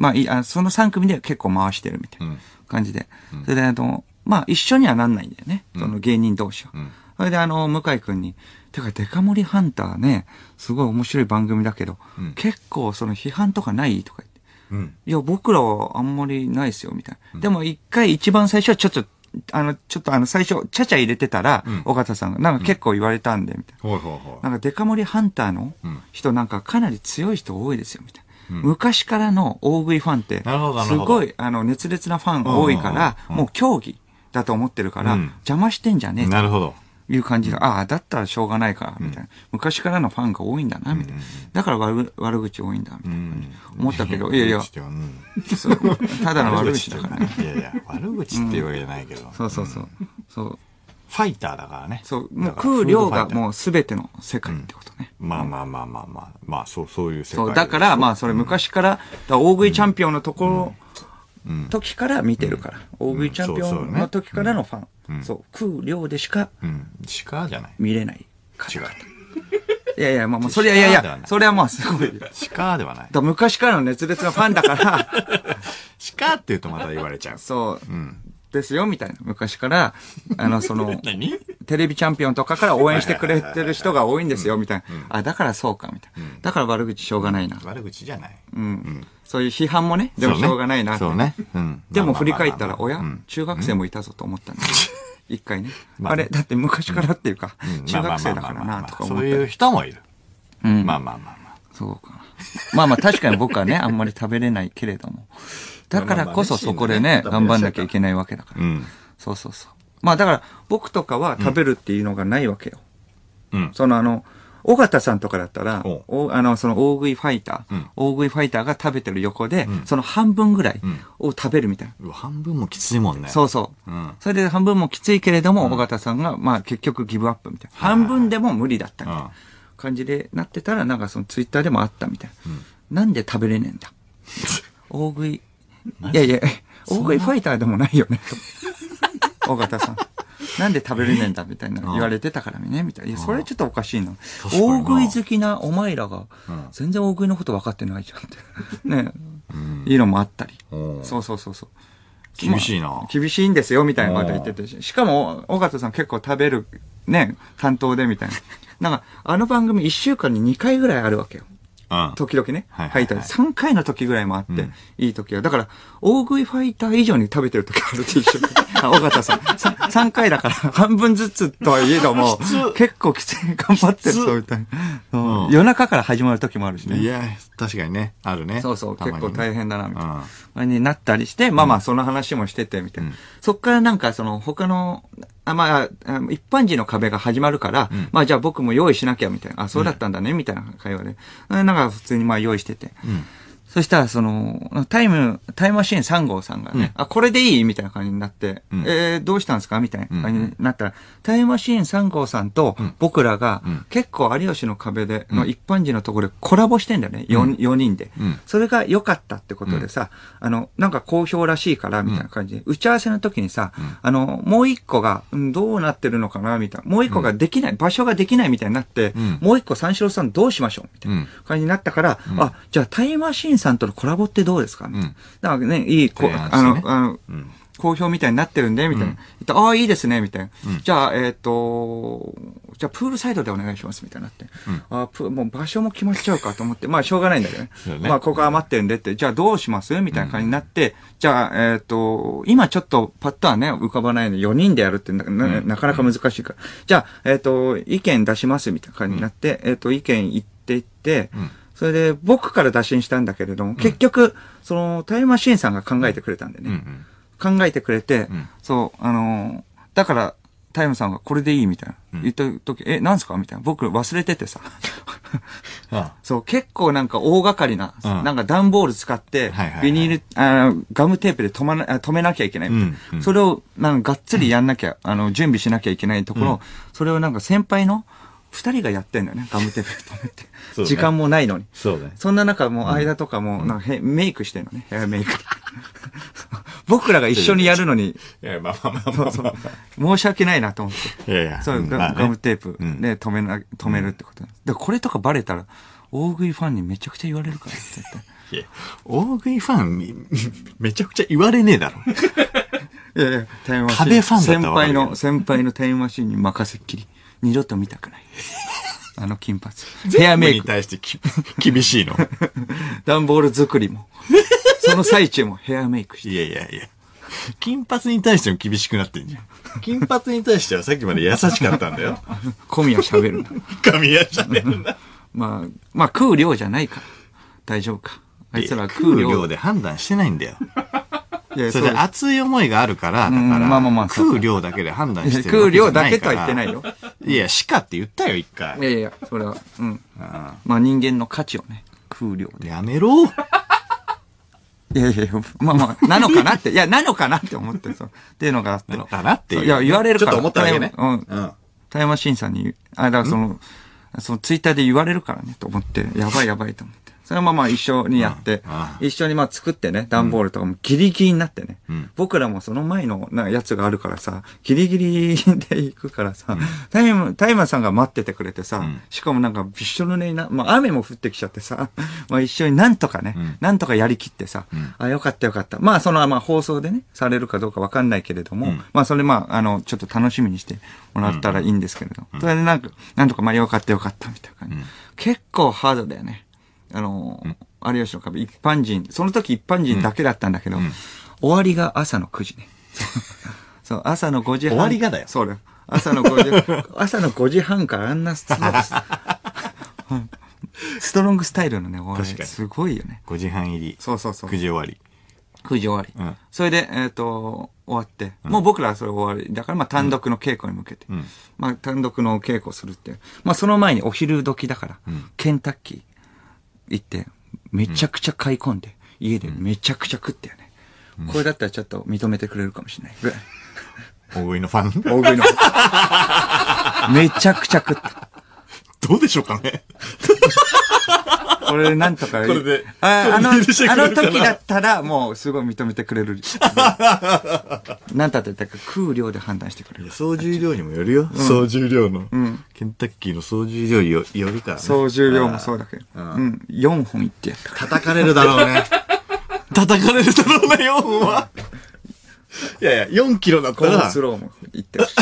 まあ、いあその3組で結構回してるみたいな感じで。それで、あの、まあ、一緒にはなんないんだよね。その芸人同士は。それで、あの、向井くんに、てか、デカ盛りハンターね、すごい面白い番組だけど、結構、その批判とかないとか言って。いや、僕らはあんまりないですよ、みたいな。でも、一回、一番最初はちょっと、あの、ちょっとあの、最初、ちゃちゃ入れてたら、尾形さんが、なんか結構言われたんで、みたいな。なんかデカ盛りハンターの人なんかかなり強い人多いですよ、みたいな。昔からの大食いファンって、すごいあの熱烈なファン多いから、もう競技だと思ってるから、邪魔してんじゃねえなるほど。いう感じが、ああ、だったらしょうがないか、みたいな。昔からのファンが多いんだな、みたいな。だから悪悪口多いんだ、みたいな。思ったけど、いやいや、ただの悪口だからね。いやいや、悪口っていうわけじゃないけど。そうそうそう。そうファイターだからね。そう、もう空量がもうすべての世界ってことね。まあまあまあまあまあ、まあそう、そういう世界。そう、だからまあそれ昔から、大食いチャンピオンのところ、うん、時から見てるから、大食いチャンピオンの時からのファン。そう、空量でしか、しかじゃない。見れない違う。いやいや、まあまあ、それはいやいや、それはまあすごい。かではない。昔からの熱烈なファンだから。か って言うとまた言われちゃう。そう。うん。ですよ、みたいな。昔から、あの、その、テレビチャンピオンとかから応援してくれてる人が多いんですよ、みたいな。あ、だからそうか、みたいな、だから悪口しょうがないな。悪口じゃない。うん。そういう批判もね、でもしょうがないな。そうね。でも振り返ったら、親、中学生もいたぞと思ったんです。一回ね。あれ、だって昔からっていうか、中学生だからな、とか思った。そういう人もいる。まあまあまあまあ。そうかまあまあ確かに僕はね、あんまり食べれないけれども。だからこそそこでね、頑張んなきゃいけないわけだから。うん、そうそうそう。まあだから僕とかは食べるっていうのがないわけよ。うん、そのあの、尾形さんとかだったら、おあの、その大食いファイター、うん、大食いファイターが食べてる横で、うん、その半分ぐらいを食べるみたいな。半分もきついもんね。そうそう。うん、それで半分もきついけれども、尾形さんが、まあ結局ギブアップみたいな。半分でも無理だったみたいな感じでなってたら、なんかそのツイッターでもあったみたいな。なんで食べれねえんだ 大食いいやいや、大食いファイターでもないよね、と。尾形さん。なんで食べれねえんだみたいな言われてたからね、みたいな。いや、それちょっとおかしいな。大食い好きなお前らが、全然大食いのこと分かってないじゃんって。ね、いうのもあったり。そうそうそうそう。厳しいな、厳しいんですよ、みたいなこと言ってて。しかも、尾形さん結構食べる、ね、担当で、みたいな。なんか、あの番組1週間に2回ぐらいあるわけよ。時々ね、はいはいはいファイター3回の時ぐらいもあって、うんいい時は。だから、大食いファイター以上に食べてる時あるっ一緒に。あ、尾形さん。3回だから、半分ずつとはいえども結構きつい、頑張ってるぞ、みたいな、うん夜中から始まる時もあるしね。いや、確かにね、あるね。そうそう、結構大変だな、みたいな。になったりして、まあまあ、その話もしてて、みたいな。うんそっからなんか、その、他の、あまあ、一般人の壁が始まるから、うん、まあじゃあ僕も用意しなきゃみたいな、あ、そうだったんだね、みたいな会話で。なんか普通にまあ用意してて。うんそしたら、その、タイム、タイムマシーン3号さんがね、うん、あ、これでいいみたいな感じになって、うん、えー、どうしたんですかみたいな感じになったら、うん、タイムマシーン3号さんと僕らが、結構有吉の壁で、の一般人のところでコラボしてんだよね、4, 4人で、それが良かったってことでさ、あの、なんか好評らしいから、みたいな感じで、打ち合わせの時にさ、あの、もう一個が、どうなってるのかなみたいな、もう一個ができない、場所ができないみたいになって、もう一個三四郎さんどうしましょうみたいな感じになったから、あ、じゃあタイムマシーンさんとのコラボってどうですか、ねうん、だからね、いい、こね、あの、あの、うん、好評みたいになってるんで、みたいな。うん、ああ、いいですね、みたいな。じゃあ、えっ、ー、と、じゃあプールサイドでお願いします、みたいなって。あプもう場所も決まっちゃうかと思って、まあしょうがないんだけどね。ねまあここ余ってるんでって、じゃあどうしますみたいな感じになって、じゃあ、えっ、ー、と、今ちょっとパッとはね、浮かばないので、4人でやるってななかなか難しいから。じゃあ、えっ、ー、と、意見出します、みたいな感じになって、えっ、と、意見言っていって、うんそれで僕から打診したんだけれども、結局、そのタイムマシーンさんが考えてくれたんでね。考えてくれて、そう、あのー、だから、タイムさんがこれでいいみたいな。言った時、うん、え、なんすかみたいな。僕忘れててさ。ああ そう、結構なんか大掛かりな、なんか段ボール使って、ビニール、あガムテープで止まな、止めなきゃいけないみたいな。うんうん、それを、なんかがっつりやんなきゃ、うん、あの、準備しなきゃいけないところ、うん、それをなんか先輩の、二人がやってんだよね、ガムテープ止めて。ね時間もないのに。そうね。そんな中もう間とかも、なんかへメイクしてんのね、ヘアメイク。僕らが一緒にやるのに、いや、まあまあまあまあ、まあ。申し訳ないなと思って。いやいや。そう、ガ,、まあねガムテープで止めな、止めるってことんでこれとかバレたら、大食いファンにめちゃくちゃ言われるから、絶対。いや大食いファンに、めちゃくちゃ言われねえだろ。いやいや、タイムマシン。壁ファンだった先輩の、先輩のタイムマシーンに任せっきり。二度と見たくない。あの金髪。ヘアメイク。に対して 厳しいの。段ボール作りも。その最中もヘアメイクして。いやいやいや。金髪に対しても厳しくなってんじゃん。金髪に対してはさっきまで優しかったんだよ。小宮喋るな。小宮喋るな。まあ、まあ食う量じゃないから。大丈夫か。あいつら食う量。食う量で判断してないんだよ。いやそれ熱い思いがあるから、だから、まあまあまあ食う量だけで判断してる食う量だけとは言ってないよ。いや、しかって言ったよ、一回。いやいや、それは、うん。あまあ人間の価値をね、食う量で。やめろ いやいや、まあまあ、なのかなって、いや、なのかなって思ってさ、っていうのがあって。なのかなっていや、言われるから。ちょっと思ったわけね。うん。うん。タイマシンさんに、あ、だからその、そのツイッターで言われるからね、と思って、やばいやばいと思って。それままあ一緒にやって、一緒にまあ作ってね、段ボールとかもギリギリになってね、僕らもその前のなやつがあるからさ、ギリギリで行くからさ、タイム、タイマーさんが待っててくれてさ、しかもなんかびっしょぬねな、まあ雨も降ってきちゃってさ、まあ一緒になんとかね、なんとかやりきってさ、あ、よかったよかった。まあそのまあ放送でね、されるかどうかわかんないけれども、まあそれまあ、あの、ちょっと楽しみにしてもらったらいいんですけれど、それでなんか、なんとかまあよかったよかったみたいな感じ。結構ハードだよね。あの、うん、有吉の壁、一般人、その時一般人だけだったんだけど、うんうん、終わりが朝の9時ね。そう、朝の5時半。終わりがだよ。そうだよ。朝の5時、朝の5時半からあんなストロングス、ストロングスタイルのね、終わり。すごいよね。5時半入り。そうそうそう。9時終わり。9時終わり。うん、それで、えっ、ー、と、終わって、もう僕らはそれ終わり。だから、まあ単独の稽古に向けて。うん、まあ単独の稽古するって。まあその前にお昼時だから、ケンタッキー。行って、めちゃくちゃ買い込んで、家でめちゃくちゃ食ったよね。これだったらちょっと認めてくれるかもしれないい。大食いのファン大食いのファン。めちゃくちゃ食った。どうでしょうかね。これなんとか。これで。ああの、あの時だったら、もうすごい認めてくれる。なんたってだから空量で判断してくれる。総重量にもよるよ。総重量の。うん。ケンタッキーの総重量よよるからね。総重量もそうだけど。うん。4本いってやった。叩かれるだろうね。叩かれるだろうね、4本は。いやいや、4キロだったら。コーンスローもいってほしい。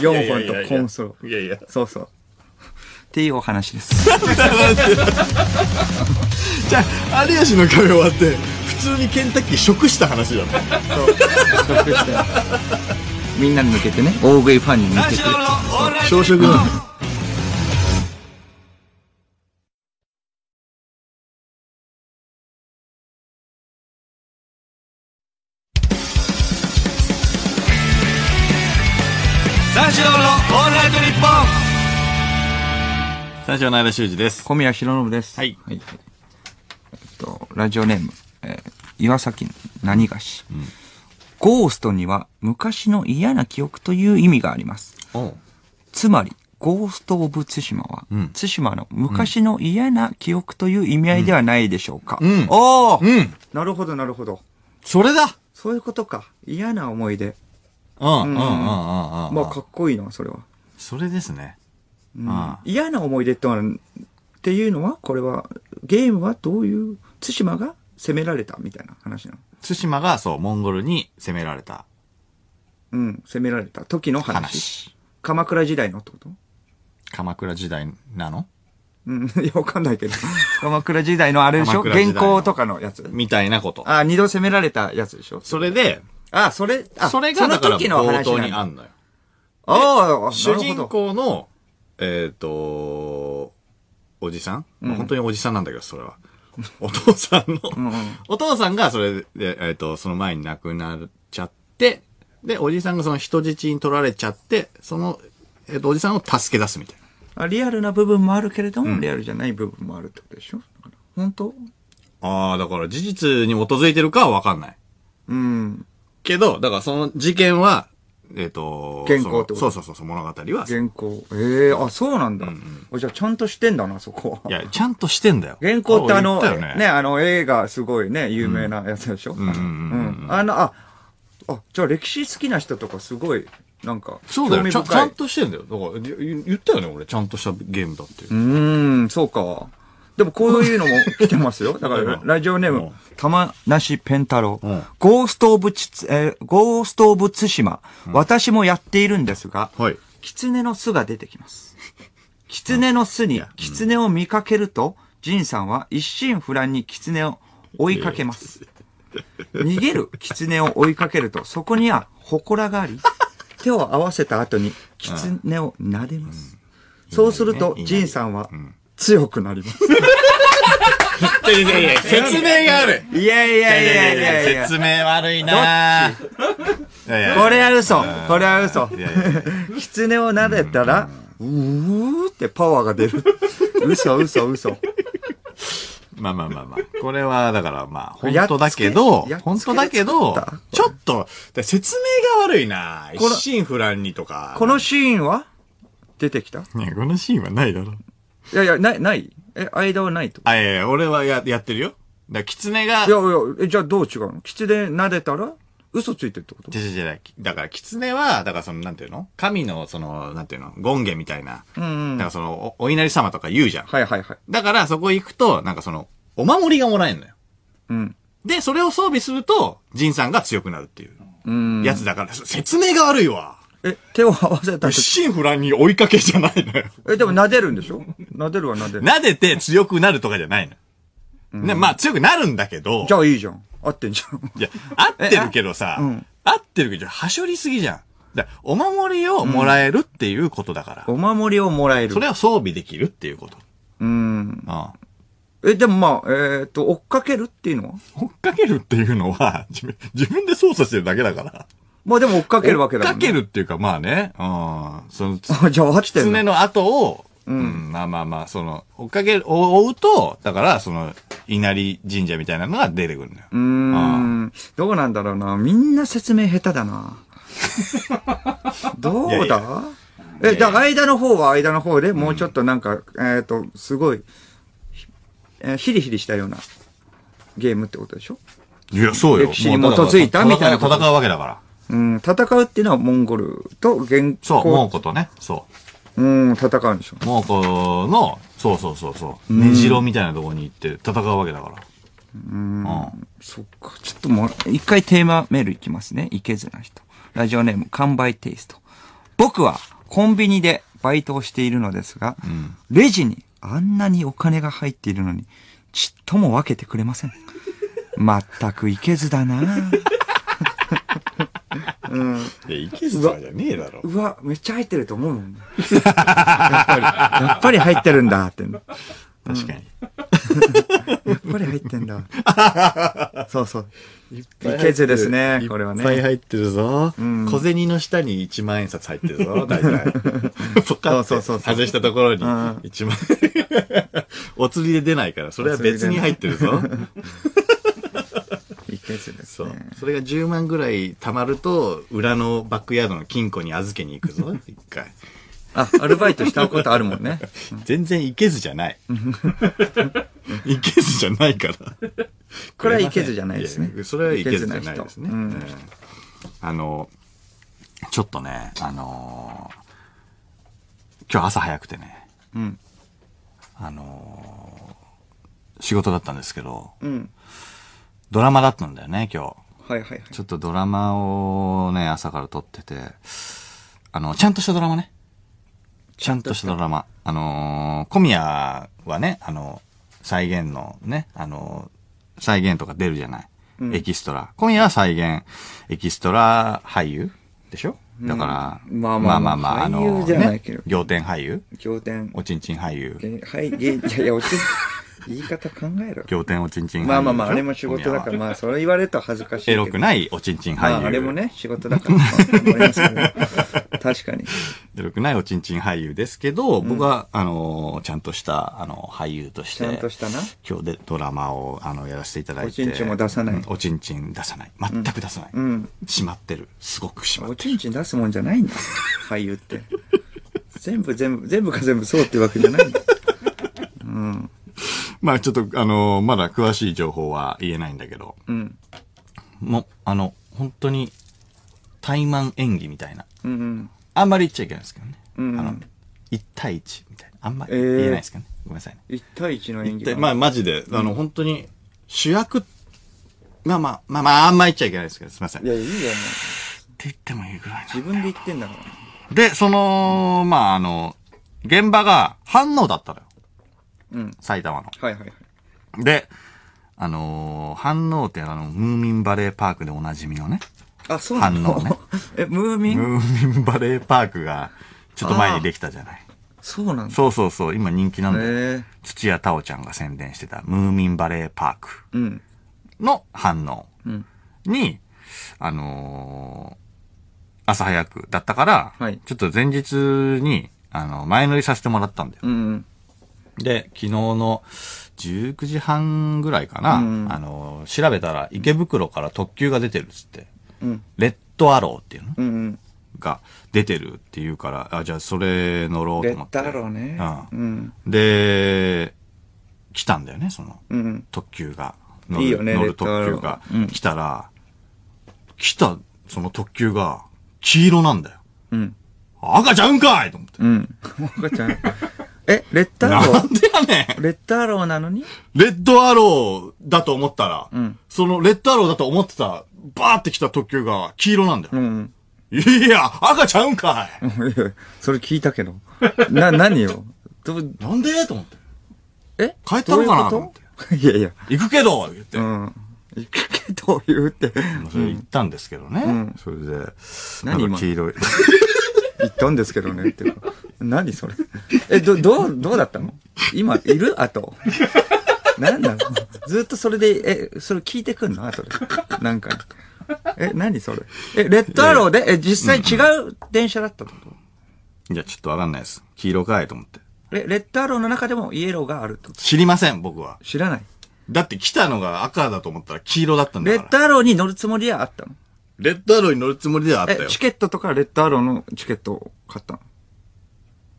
4本とコーンスロー。いやいや。そうそう。っていうお話です じゃあ有吉の壁終わって普通にケンタッキー食した話だもんみんなに向けてね大食いファンに向けて朝食のラジオの間修です。小宮弘信です。はい。はい。えっと、ラジオネーム、えー、岩崎何菓子、うん、ゴーストには昔の嫌な記憶という意味があります。つまり、ゴースト・オブ・ツシマは、ツシマの昔の嫌な記憶という意味合いではないでしょうか。うん、おー、うん、なるほど、なるほど。それだそういうことか。嫌な思い出。ああ、うん、まあ、かっこいいな、それは。それですね。ああ嫌な思い出ってっていうのは、これは、ゲームはどういう、対馬が攻められたみたいな話なの対馬が、そう、モンゴルに攻められた。うん、攻められた時の話。話鎌倉時代のってこと鎌倉時代なのうん、いや、わかんないけど。鎌倉時代のあれでしょ原稿とかのやつ。みたいなこと。あ、二度攻められたやつでしょそれで、あ、それ、あ、それがだのら冒頭にあんのよ。ああ、主人公のえっ、ー、と、おじさん、本当におじさんなんだけど、それは。お父さんのお父さんがそれで、えっ、ー、と、その前に亡くなっちゃって、で、おじさんがその人質に取られちゃって、その、えっ、ー、と、おじさんを助け出すみたいな。リアルな部分もあるけれども、うん、リアルじゃない部分もあるってことでしょ本当ああ、だから事実に基づいてるかはわかんない。うん。けど、だからその事件は、えっ、ー、と、原稿ってことそうそうそうそう、物語は。原稿。ええー、あ、そうなんだ、うんうん、じゃあ、ちゃんとしてんだな、そこは。いや、ちゃんとしてんだよ。原稿ってあの、ね、ね、あの、映画すごいね、有名なやつでしょ、うん、うんうんうん。あの、あ、あ、じゃあ歴史好きな人とかすごい、なんか、そうだよちゃんとしてんだよ。だから、言ったよね、俺。ちゃんとしたゲームだって。うん、そうか。でもこういうのも来てますよ。だから、ラジオネーム、玉梨ペン太郎。ゴースト・オブチえー、ゴースト・オブ・ツシマ。私もやっているんですが、はい、狐の巣が出てきます。狐の巣に狐を見かけると、仁さんは一心不乱に狐を追いかけます。逃げる狐を追いかけると、そこには祠があり、手を合わせた後に狐を撫でます。そうすると、仁さんは、強くなります。いやいやい説明がある。いやいやいやいやいや説明悪いなこれは嘘。これは嘘。狐を撫でたら、うーってパワーが出る。嘘嘘嘘。まあまあまあまあ。これは、だからまあ、本当だけど、本当だけど、ちょっと、説明が悪いな一心不乱にとか。このシーンは出てきたいや、このシーンはないだろ。いやいや、ない、ないえ、間はないと。あ、いやいや、俺はややってるよ。だからキツネが、いやいや、えじゃあどう違うの狐撫でたら嘘ついてるってこと違う違う違うだから、狐は、だからその、なんていうの神の、その、なんていうの権ゲみたいな。うんうん。だからその、おお稲荷様とか言うじゃん。はいはいはい。だから、そこ行くと、なんかその、お守りがもらえるのよ。うん。で、それを装備すると、ジンさんが強くなるっていううん。やつだから、説明が悪いわ。え、手を合わせた一心不乱に追いかけじゃないのよ。え、でも撫でるんでしょ撫でるは撫でる。撫でて強くなるとかじゃないの。ね、まあ強くなるんだけど。じゃあいいじゃん。合ってんじゃん。いや、合ってるけどさ、合ってるけど、はしょりすぎじゃん。お守りをもらえるっていうことだから、うん、お守りをもらえる。それは装備できるっていうこと。うん。ああえ、でもまあ、えー、っと、追っかけるっていうのは追っかけるっていうのは、自分で操作してるだけだから。まあでも追っかけるわけだもん、ね。追っかけるっていうか、まあね。うん。その、じゃあ飽てる。の後を、うん、うん、まあまあまあ、その、追っかける、追うと、だから、その、稲荷神社みたいなのが出てくるんだよ。うん。どうなんだろうな。みんな説明下手だな。どうだいやいやえ、だから間の方は間の方で、もうちょっとなんか、うん、えっ、ー、と、すごい、えー、ヒリヒリしたようなゲームってことでしょいや、そうよ。歴史に基づいたみたいな戦うわけだから。うん、戦うっていうのはモンゴルと元そう、蒙古とね、そう。うん、戦うんでしょ。蒙古の、そうそうそうそう、根城みたいなところに行って戦うわけだから。うん、うん、そっか。ちょっともう、一回テーマメールいきますね。いけずな人。ラジオネーム、完売テイスト。僕はコンビニでバイトをしているのですが、うん、レジにあんなにお金が入っているのに、ちっとも分けてくれません。まったくいけずだなうん。いや、いけすかじゃねえだろ。うわ、めっちゃ入ってると思うもん。やっぱり、やっぱり入ってるんだって。確かに。やっぱり入ってんだ。そうそう。いけずですね、これはね。いっぱい入ってるぞ。小銭の下に1万円札入ってるぞ、大体。そうそう外したところに1万円。お釣りで出ないから、それは別に入ってるぞ。ですね。そう。それが10万ぐらい貯まると、裏のバックヤードの金庫に預けに行くぞ、一回。あ、アルバイトしたことあるもんね。全然いけずじゃない。い けずじゃないから。これはいけずじゃないですね。それはいけずじゃないですね。うん、あの、ちょっとね、あのー、今日朝早くてね、うん、あのー、仕事だったんですけど、うん、ドラマだったんだよね、今日。はいはいはい。ちょっとドラマをね、朝から撮ってて、あの、ちゃんとしたドラマね。ちゃんとしたドラマ。あのー、小宮はね、あの、再現のね、あのー、再現とか出るじゃない。うん、エキストラ。今夜は再現、エキストラ俳優でしょだから、うん、まあまあまあ、まあ、の、ね、仰天俳優仰天。おちんちん俳優。はい、いやいや、おちん言い方考えろ。仰天おちんちんまあまあまあ、あれも仕事だから、まあ、それ言われると恥ずかしいエロくないおちんちん俳優。あれもね、仕事だから、思いますけど。確かに。エロくないおちんちん俳優ですけど、僕は、あのちゃんとした、あの、俳優として。ちゃんとしたな。今日でドラマをあのやらせていただいておちんちんも出さないおちんちん出さない全く出さない、うん。しまってるすごくしまっおちんちん出すもんじゃないんだ。俳優って。全部全部、全部が全部そうってわけじゃないんだ。うん。まあちょっと、あの、まだ詳しい情報は言えないんだけど、うん。もう、あの、本当に、対慢演技みたいな。うんうん。あんまり言っちゃいけないですけどね。うんあの、1対1みたいな。あんまり言えないですけどね。ごめんなさいね。1対1の演技で、まあマジで、あの、本当に、主役、まあまあ、まあまあ、あんま言っちゃいけないですけど、すいません。いや、いいよ、て言ってもいいぐらい自分で言ってんだから。で、その、まああの、現場が反応だったのよ。うん、埼玉の。はいはいはい。で、あのー、反応ってあの、ムーミンバレーパークでおなじみのね。あ、そうなの反応ね。え、ムーミンムーミンバレーパークが、ちょっと前にできたじゃない。そうなんだ。そうそうそう、今人気なんだよ。土屋太鳳ちゃんが宣伝してた、ムーミンバレーパークの反応に、うん、あのー、朝早くだったから、はい、ちょっと前日に、あの、前乗りさせてもらったんだよ。うんで、昨日の19時半ぐらいかな、うんあの、調べたら池袋から特急が出てるっつって、うん。レッドアローっていうのうんうん。が出てるっていうから、あ、じゃあそれ乗ろうと思って。ドアローね。ううん。で、来たんだよね、その特急が。乗るいいよね乗る特急が来たら、来たその特急が黄色なんだよ。うん。赤ちゃうんかいと思って。うん。赤ちゃん。え、レッドアローなんでやねんレッドアローなのにレッドアローだと思ったら、うんそのレッドアローだと思ってた、バーって来た特急が黄色なんだよ。うん。いや、赤ちゃうんかい それ聞いたけど。な、何よどなんでと思って。え帰ったのかなと思っていやいや。行くけど言って。うん。行くけど言うって。それ言ったんですけどね。それで、何今黄色い。言ったんですけどねって何それえどどうどうだったの今いるあと何なのずっとそれでえそれ聞いてくんのあとでなんかえ何それえレッドアローでえ実際違う電車だったってこといやちょっとわかんないです黄色かいと思ってえ、レッドアローの中でもイエローがあるってこと知りません僕は知らないだって来たのが赤だと思ったら黄色だったんだレからッドアローに乗るつもりはあったのレッドアローに乗るつもりではあったよ。、チケットとかレッドアローのチケットを買ったの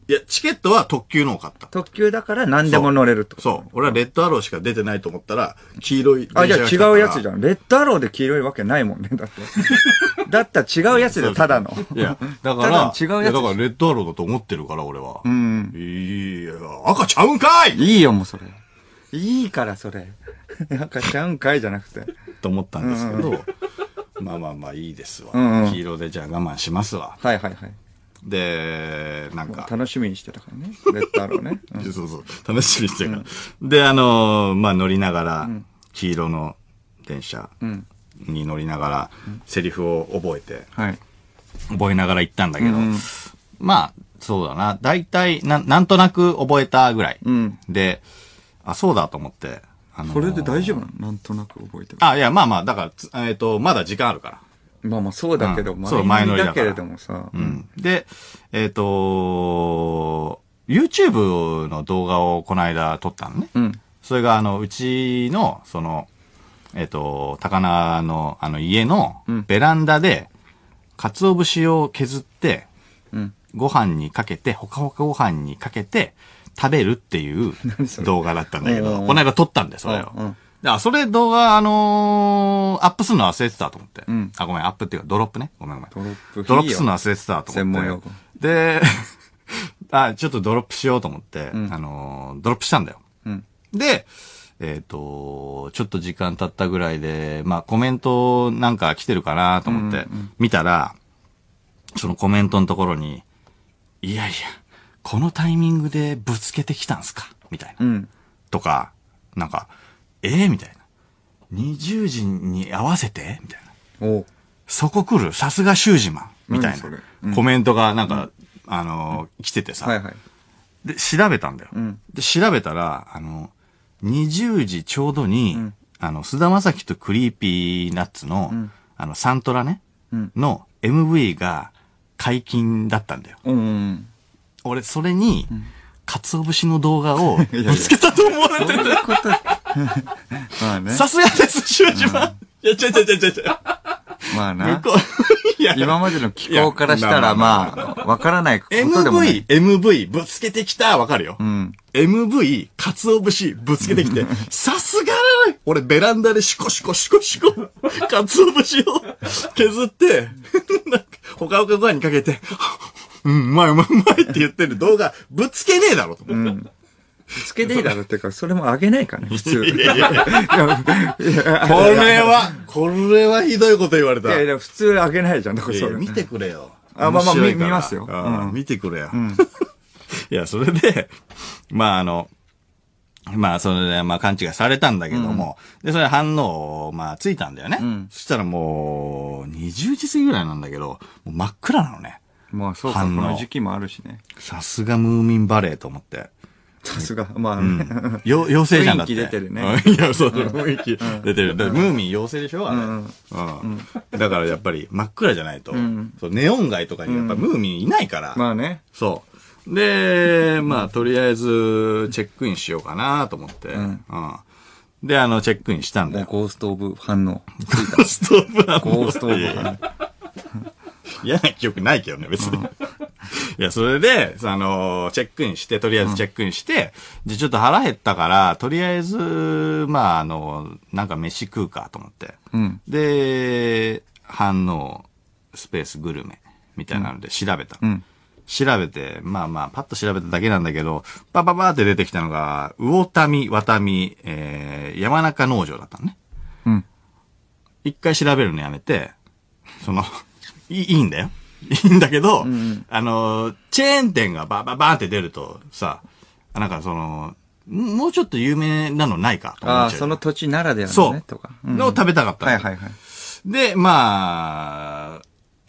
いや、チケットは特急のを買った。特急だから何でも乗れるとそう。俺はレッドアローしか出てないと思ったら、黄色い電車あ、がじゃ来たから。あ違うやつじゃん。レッドアローで黄色いわけないもんね、だって。だったら違うやつでただの。いや、だから、違うやついだからレッドアローだと思ってるから、俺は。うん。いいや、赤ちゃうんかいいいよ、もうそれ。いいから、それ。赤ちゃうんかいじゃなくて。と思ったんですけど、まあまあまあいいですわ。うんうん黄色でじゃあ我慢しますわ。はいはいはい。で、なんか、楽しみにしてたからね。レッドアローね。うんそうそう、楽しみにしてるから。で、あのーまあ乗りながら、黄色の電車うん。に乗りながら、セリフを覚えて、はい。覚えながら行ったんだけど、うんまあ、そうだな。大体、ななんとなく覚えたぐらい。うん。で、あ、そうだと思って、あのー、それで大丈夫なのなんとなく覚えてあ、いや、まあまあ、だから、えっ、ー、と、まだ時間あるから。まあまあ、そうだけど、うん、そう、前乗りだけれどもさ。うん。で、えっ、ー、と YouTube の動画をこの間撮ったのね。うん。それが、あの、うちの、その、えっ、と、高菜の、あの、家の、ベランダで、鰹節を削って、うん、ご飯にかけて、ほかほかご飯にかけて、食べるっていう動画だったんだけど、この間撮ったんで、それを。あ、それ動画、あのー、アップするの忘れてたと思って。うん、あ、ごめん、アップっていうか、ドロップね。ごめんごめん。ドロップ。ドロップするの忘れてたと思って。で、あ、ちょっとドロップしようと思って、うん、あのー、ドロップしたんだよ。うん、で、えっ、ー、と、ちょっと時間経ったぐらいで、まあコメントなんか来てるかなと思って、見たら、そのコメントのところに、いやいや、このタイミングでぶつけてきたんすかみたいな。うん、とか、なんか、ええー、みたいな。20時に合わせてみたいな。そこ来るさすが修士マンみたいな、うん、コメントがなんか、うん、あのー、来ててさ、はいはい。で、調べたんだよ。で、調べたら、あの、20時ちょうどに、あの、菅田将暉とクリーピーナッツの、あの、サントラね、の MV が解禁だったんだよ。うんうん俺、それに、かつお節の動画を 見つけたと思われてた。まあね。さすがです、シュージマン。いや、ちゃちゃちゃちゃちゃ。まあな。今までの気候からしたら、まあ、わからないことでも MV、MV、ぶつけてきた、わかるよ。うん。MV、かつお節、ぶつけてきて、さすが俺、ベランダでシコシコシコシコ、かつお節を削って、ほかほかご飯にかけて、うん、うまいうまいうまいって言ってる動画、ぶつけねえだろと思って。うんつけていいだろってか、それもあげないかね、普通。いやいやいや これは、これはひどいこと言われた。いやいや、普通あげないじゃん、だからそれ。見てくれよ。あ、まあまあ、見ますよ。うん、見てくれよ。うん、いや、それで、まああの、まあ、それで、まあ、勘違いされたんだけども、うん、で、それ反応、まあ、ついたんだよね。うん、そしたらもう、20時過ぎぐらいなんだけど、真っ暗なのね。まあそうか、この時期もあるしね。さすがムーミンバレーと思って。さすが、まあ、ね、うん、よ 妖精じゃんだって。雰囲気出てるね。いや、そうそう、雰囲気出てる。ムーミン妖精でしょあれ、うん、うん。だからやっぱり真っ暗じゃないと、うん、そうネオン街とかにやっぱムーミンいないから。まあね。そう。で、まあとりあえずチェックインしようかなと思って。うんで、あの、チェックインしたんだよ。ゴーストオブ反応。ゴーストオブ反応。ゴーストオブ反応。嫌な記憶ないけどね、別に。うん、いや、それで、あの、チェックインして、とりあえずチェックインして、うん、で、ちょっと腹減ったから、とりあえず、まあ、あの、なんか飯食うかと思って。うん、で、反応、スペースグルメ、みたいなので調べた。うん調べて、まあまあ、パッと調べただけなんだけど、パパパって出てきたのが、魚民、渡民、えー、山中農場だったのね。うん。一回調べるのやめて、そのいいんだよ。いいんだけど、うん、あの、チェーン店がバーバーバーって出るとさ、なんかその、もうちょっと有名なのないかああ、その土地ならではのね、とか。うん、の食べたかった。はいはいはい。で、まあ、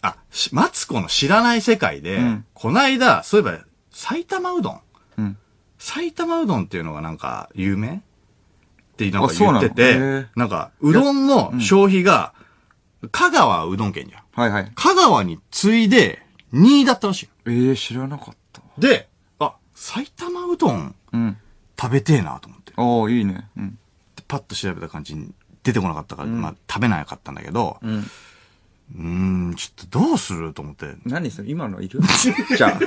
あ、マツコの知らない世界で、うん、こないだ、そういえば、埼玉うどん,、うん。埼玉うどんっていうのがなんか有名ってなんか言ってて、なんか、うどんの消費が、香川うどん県じゃん。はいはい。香川に次いで、2位だったらしい。ええー、知らなかった。で、あ、埼玉うどん、うん、食べてえなと思って。あおいいね。うん。パッと調べた感じに出てこなかったから、うん、まあ食べなかったんだけど、うん。うん、ちょっとどうすると思って。何それ今のいる じゃあ、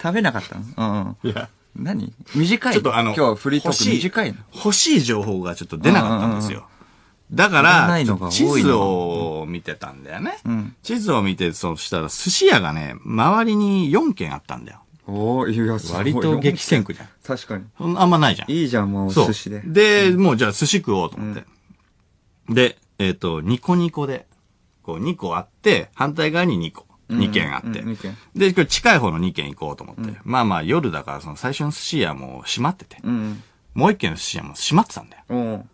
食べなかったのうん。いや。何短いちょっとあの、今日フリートーク短いの欲しい情報がちょっと出なかったんですよ。だから、地図を見てたんだよね。うん、地図を見て、そうしたら、寿司屋がね、周りに4軒あったんだよ。おいや、割と激戦区じゃん。確かに。あんまないじゃん。いいじゃん、もう寿司で。で、うん、もうじゃあ寿司食おうと思って。うん、で、えっ、ー、と、ニコニコで、こう2個あって、反対側に2個。2軒あって。うんうん、で、今日近い方の2軒行こうと思って。うん、まあまあ夜だから、その最初の寿司屋も閉まってて。うんうん、もう1軒の寿司屋も閉まってたんだよ。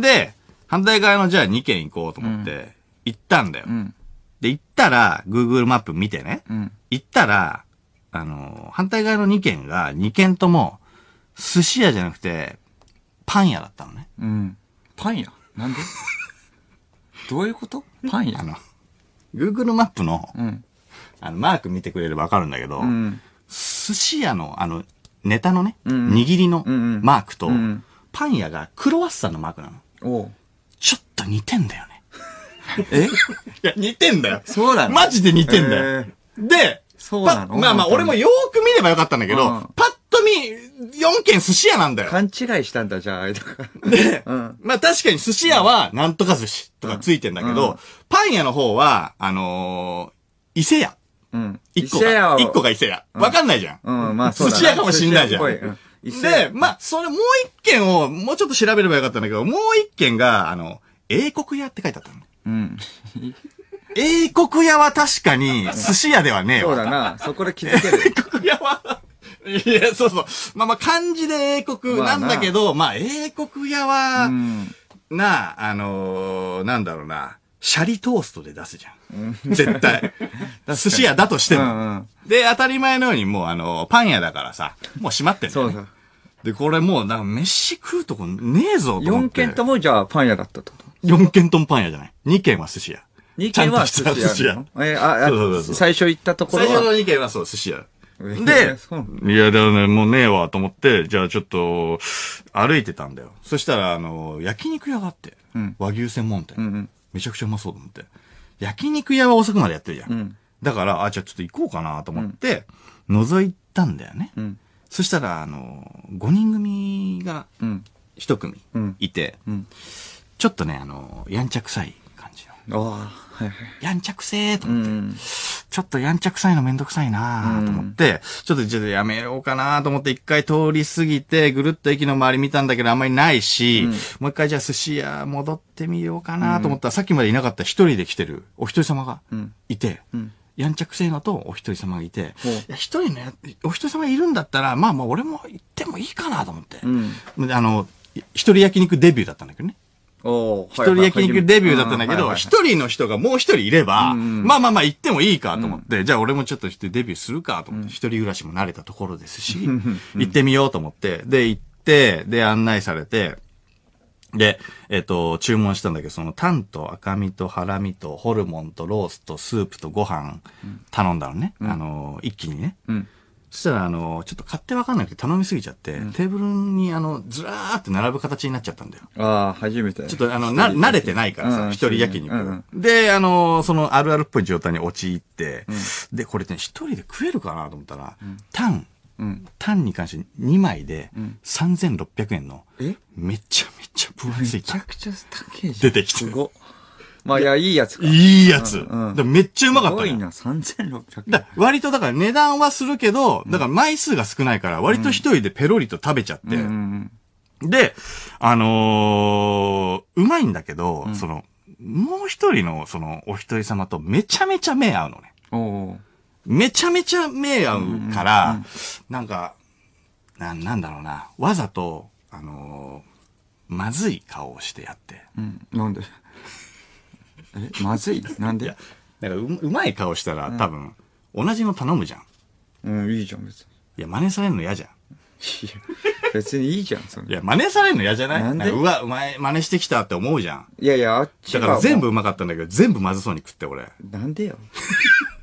で、反対側のじゃあ2軒行こうと思って、行ったんだよ。うん。で、行ったら、Google マップ見てね。うん。行ったら、あのー反対側の2軒が、2軒とも、寿司屋じゃなくて、パン屋だったのね。うん。パン屋なんで どういうことパン屋あの、Google マップの、うん。あの、マーク見てくれればわかるんだけど、うん。寿司屋の、あの、ネタのね、うん握りのマークと、うんパン屋がクロワッサンのマークなの。おう。と似てんだよね。えいや、似てんだよ。そうなのマジで似てんだよ。で、そうなのまあまあ、俺もよーく見ればよかったんだけど、パッと見、4軒寿司屋なんだよ。勘違いしたんだ、じゃあ、あれとかで、まあ確かに寿司屋は、なんとか寿司とかついてんだけど、パン屋の方は、あの伊勢屋。うん。一個が、一個が伊勢屋。わかんないじゃん。うん、まあそう寿司屋かもしんないじゃん。で、まあ、それもう一軒を、もうちょっと調べればよかったんだけど、もう一軒が、あの、英国屋って書いてあったの。うん。英国屋は確かに寿司屋ではねえわ。そうだな。そこで気づける。英国屋はいや、そうそう。まあまあ漢字で英国なんだけど、まあ、まあ、英国屋は、うん、なあ、あのー、なんだろうな。シャリトーストで出すじゃん。絶対。寿司屋だとしても、うんうん、で、当たり前のようにもうあの、パン屋だからさ、もう閉まってんだよ、ね、そうそう。で、これもう、なんか飯食うとこねえぞと思って。4軒ともじゃあパン屋だったと。4軒ともパン屋じゃない。2軒は寿司屋。2軒は寿司屋。えー、あ、あそうそうそう最初行ったところは。最初の2軒はそう、寿司屋。で、いや、でもね、もうねえわ、と思って、じゃあちょっと、歩いてたんだよ。そしたら、あの、焼肉屋があって、うん、和牛専門店、うんうん、めちゃくちゃうまそうと思って。焼肉屋は遅くまでやってるじゃん。うん、だから、あ、じゃあちょっと行こうかなと思って、うん、覗いたんだよね。そしたら、あの、5人組が、1組いて、ちょっとね、あの、やんちゃくさい感じの。ああ、はいはい。やんちゃくせえと思って、うん、ちょっとやんちゃくさいのめんどくさいなーと思って、うん、ちょっとちょっとやめようかなと思って、一回通り過ぎて、ぐるっと駅の周り見たんだけど、あんまりないし、うん、もう一回じゃあ寿司屋戻ってみようかなと思ったら、さっきまでいなかった一人で来てるお一人様がいて、やんちゃくせえのとお一人様がいて、一人のや、お一人様いるんだったら、まあまあ俺も行ってもいいかなと思って、うん、あの、一人焼肉デビューだったんだけどね。一人焼肉デビューだったんだけど、一人の人がもう一人いれば、まあまあまあ行ってもいいかと思って、じゃあ俺もちょっとしてデビューするかと思って、一人暮らしも慣れたところですし、行ってみようと思って、で行って、で案内されて、で、えっ、と、注文したんだけど、そのタンと赤身とハラミとホルモンとロースとスープとご飯頼んだのね。あの、一気にね。そしたら、あの、ちょっと買ってわかんなくて頼みすぎちゃって、うん、テーブルに、あの、ずらーって並ぶ形になっちゃったんだよ。ああ、初めて。ちょっと、あの、な、慣れてないからさ、一人焼肉、うんうん、で、あの、その、あるあるっぽい状態に陥って、うん、で、これね、一人で食えるかなと思ったら、うん、タン、うん、タンに関して2枚で3600円の、えめちゃめちゃ分厚いめちゃくちゃ高いじゃん。出てきて。すごまあ、いや、いいやつか。いいやつ。うんうんでめっちゃうまかったすごいな、3600だ円。割とだから値段はするけど、だから枚数が少ないから、割と一人でペロリと食べちゃって。うん。で、あのーうまいんだけど、その、もう一人の、その、お一人様とめちゃめちゃ目合うのね。おめちゃめちゃ目合うから、なんか、な、なんだろうな、わざと、あのーまずい顔をしてやって。うん。なんでえまずいなんでなんかううまい顔したら、多分同じの頼むじゃんうんいいじゃん別にいや真似されるの嫌じゃんいや別にいいじゃんそのいや真似されるの嫌じゃないなんでかうわうまい真似してきたって思うじゃんいやいやあっちだから全部うまかったんだけど全部まずそうに食って俺なんでよ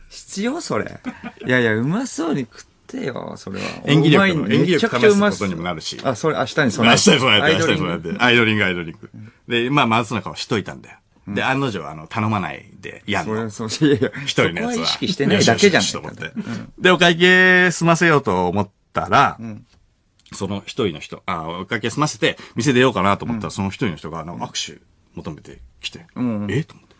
必要それいやいやうまそうに食ってよそれは演技力の演技力試すことにもなるしあそれ明日にそて明日に備えて、明日に備えて。アイドリング、アイドリング。で、まあ、まずそうな顔しといたんだよ。で、案の定、あの、頼まないで、やんの。そそいや一人のやつは。意識してないだけじゃん。と思って。で、お会計済ませようと思ったら、その一人の人、あ、お会計済ませて、店出ようかなと思ったら、その一人の人が、あの握手求めてきて、えと思って。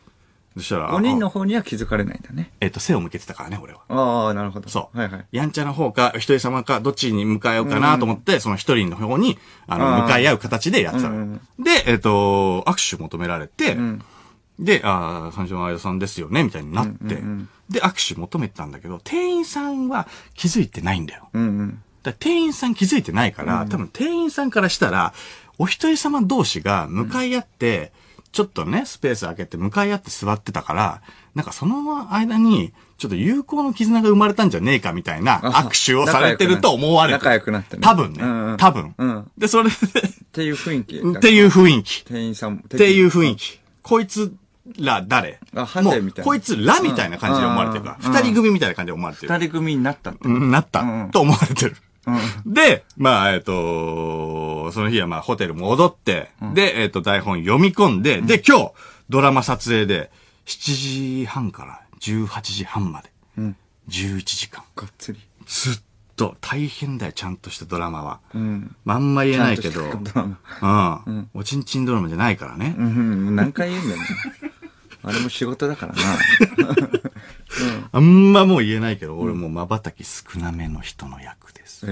そしたら。5人の方には気づかれないんだね。えっ、と、背を向けてたからね、俺は。ああ、なるほど。そう。はいはい。やんちゃな方か、一人様か、どっちに向かえようかなと思って、うん、その一人の方に、あの、向かい合う形でやってたうんうん。で、えっ、ー、と、握手求められて、うん、で、ああ、三島相田さんですよね、みたいになって、うんうんうん、で、握手求めてたんだけど、店員さんは気づいてないんだよ。うんうん、だ店員さん気づいてないから、うん多分店員さんからしたら、お一人様同士が向かい合って、ちょっとね、スペース開けて向かい合って座ってたから、なんかその間に、ちょっと友好の絆が生まれたんじゃねえかみたいな握手をされてると思われる。仲良くなってね。多分ね。うんうん、多分、うん。で、それでっていう雰囲気。っていう雰囲気。店員さんも。っていう雰囲気。こいつら誰あ、ハンデみたいな。こいつらみたいな感じで思われてるから。二、うん、人組みたいな感じで思われてる。二人組になった、うん、なった。と思われてる。うん、で、まあ、えっ、ー、とーその日はまあホテル戻って、うん、で、えっ、ー、と、台本読み込んで、うん、で、今日、ドラマ撮影で、7時半から18時半まで、うん、11時間。がっつり。ずっと、大変だよ、ちゃんとしたドラマは。うん。まあ、あんまり言えないけど、うん。おちんちんドラマじゃないからね。うん、何回言うんだよね。あれも仕事だからな。うん、あんまもう言えないけど、俺もう瞬き少なめの人の役です。へえ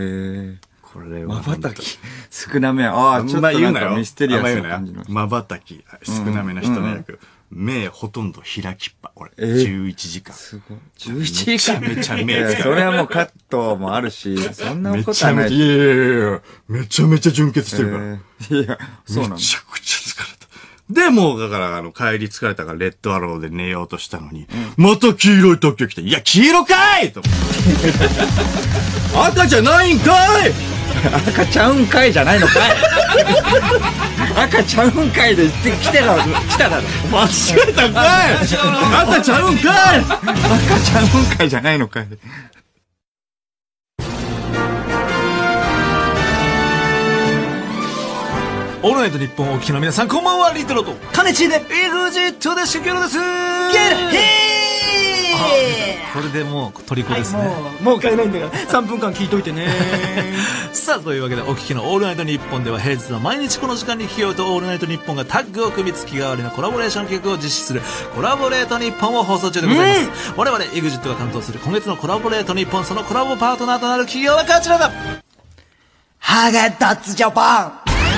ー。これは。瞬き。少なめ。ああ、ちょっとなんかミステリアスな感じの。瞬き。少なめな人の役。うん目ほとんど開きっぱ。俺、えー、11時間。すごい。11時間めちゃめちゃ目使う。それはもうカットもあるし、そんなことない。いやいやいやめちゃめちゃ純血してるから。えー、いや、そうなのめちゃくちゃ疲れた。で、もう、だから、あの、帰り疲れたから、レッドアローで寝ようとしたのに、うん、また黄色い特許来て、いや、黄色かいと 赤じゃないんかい赤ちゃんかいじゃないのかい赤ちゃんかいで来てた来ただ間違えたかい赤ちゃんかい赤ちゃんかいじゃないのかいオールナイト日本お聞きの皆さんこんばんはリトロとカネチーで EXIT でシュキュロですゲッヘーこれでもう虜ですね、はい、もう買えないんだから3分間聞いといてね さあというわけでお聞きの「オールナイトニッポン」では平日の毎日この時間に企業と「オールナイトニッポン」がタッグを組み月替わりのコラボレーション企画を実施する「コラボレートニッポン」を放送中でございます、我々 EXIT が担当する今月のコラボレートニッポンそのコラボパートナーとなる企業はこちらだハーゲンダッツジャパン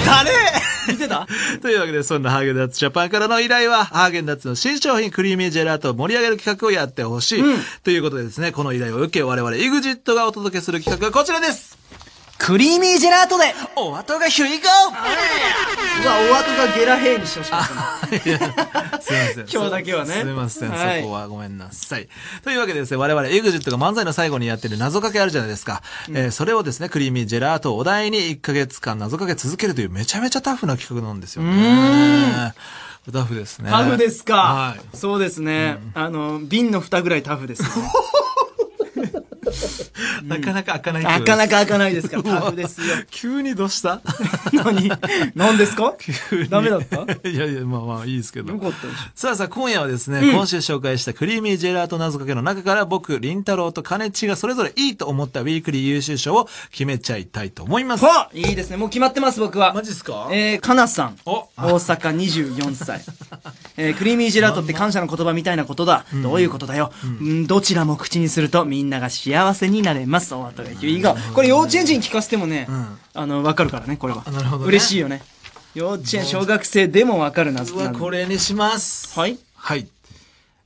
誰見てた というわけで、そんなハーゲンダッツジャパンからの依頼は、ハーゲンダッツの新商品クリーミージェラートを盛り上げる企画をやってほしい、うん、ということでですね、この依頼を受け、我々 EXIT がお届けする企画はこちらですクリーミージェラートでお後がヒュイゴうわ、お後がゲラヘイにしてほしかったな。いすいません。今日だけはねすいません、そこはごめんなさい。というわけでですね、我々 EXIT が漫才の最後にやってる謎かけあるじゃないですか。えーそれをですね、クリーミージェラートをお題に1ヶ月間謎かけ続けるというめちゃめちゃタフな企画なんですよね。タフですね。タフですか。はい。そうですね。あの、瓶の蓋ぐらいタフですね。なかなか開かないなかなか開かないですからタフですよ急にどうした何何ですか急ダメだったいやいやまあまあいいですけどよかったさあさあ今夜はですね、うん、今週紹介したクリーミージェラート謎かけの中から僕りんたろーと金地がそれぞれいいと思ったウィークリー優秀賞を決めちゃいたいと思いますいいですねもう決まってます僕はマジっすかえー、かなさん大阪24歳 えー、クリーミージェラートって感謝の言葉みたいなことだ、どういうことだよ、うん、どちらも口にするとみんなが幸幸せになれます大畑ゆいがこれ幼稚園児に聞かせてもね、うん、あのわかるからねこれはなるほど、ね、嬉しいよね幼稚園小学生でもわかるなうわこれにしますはいはい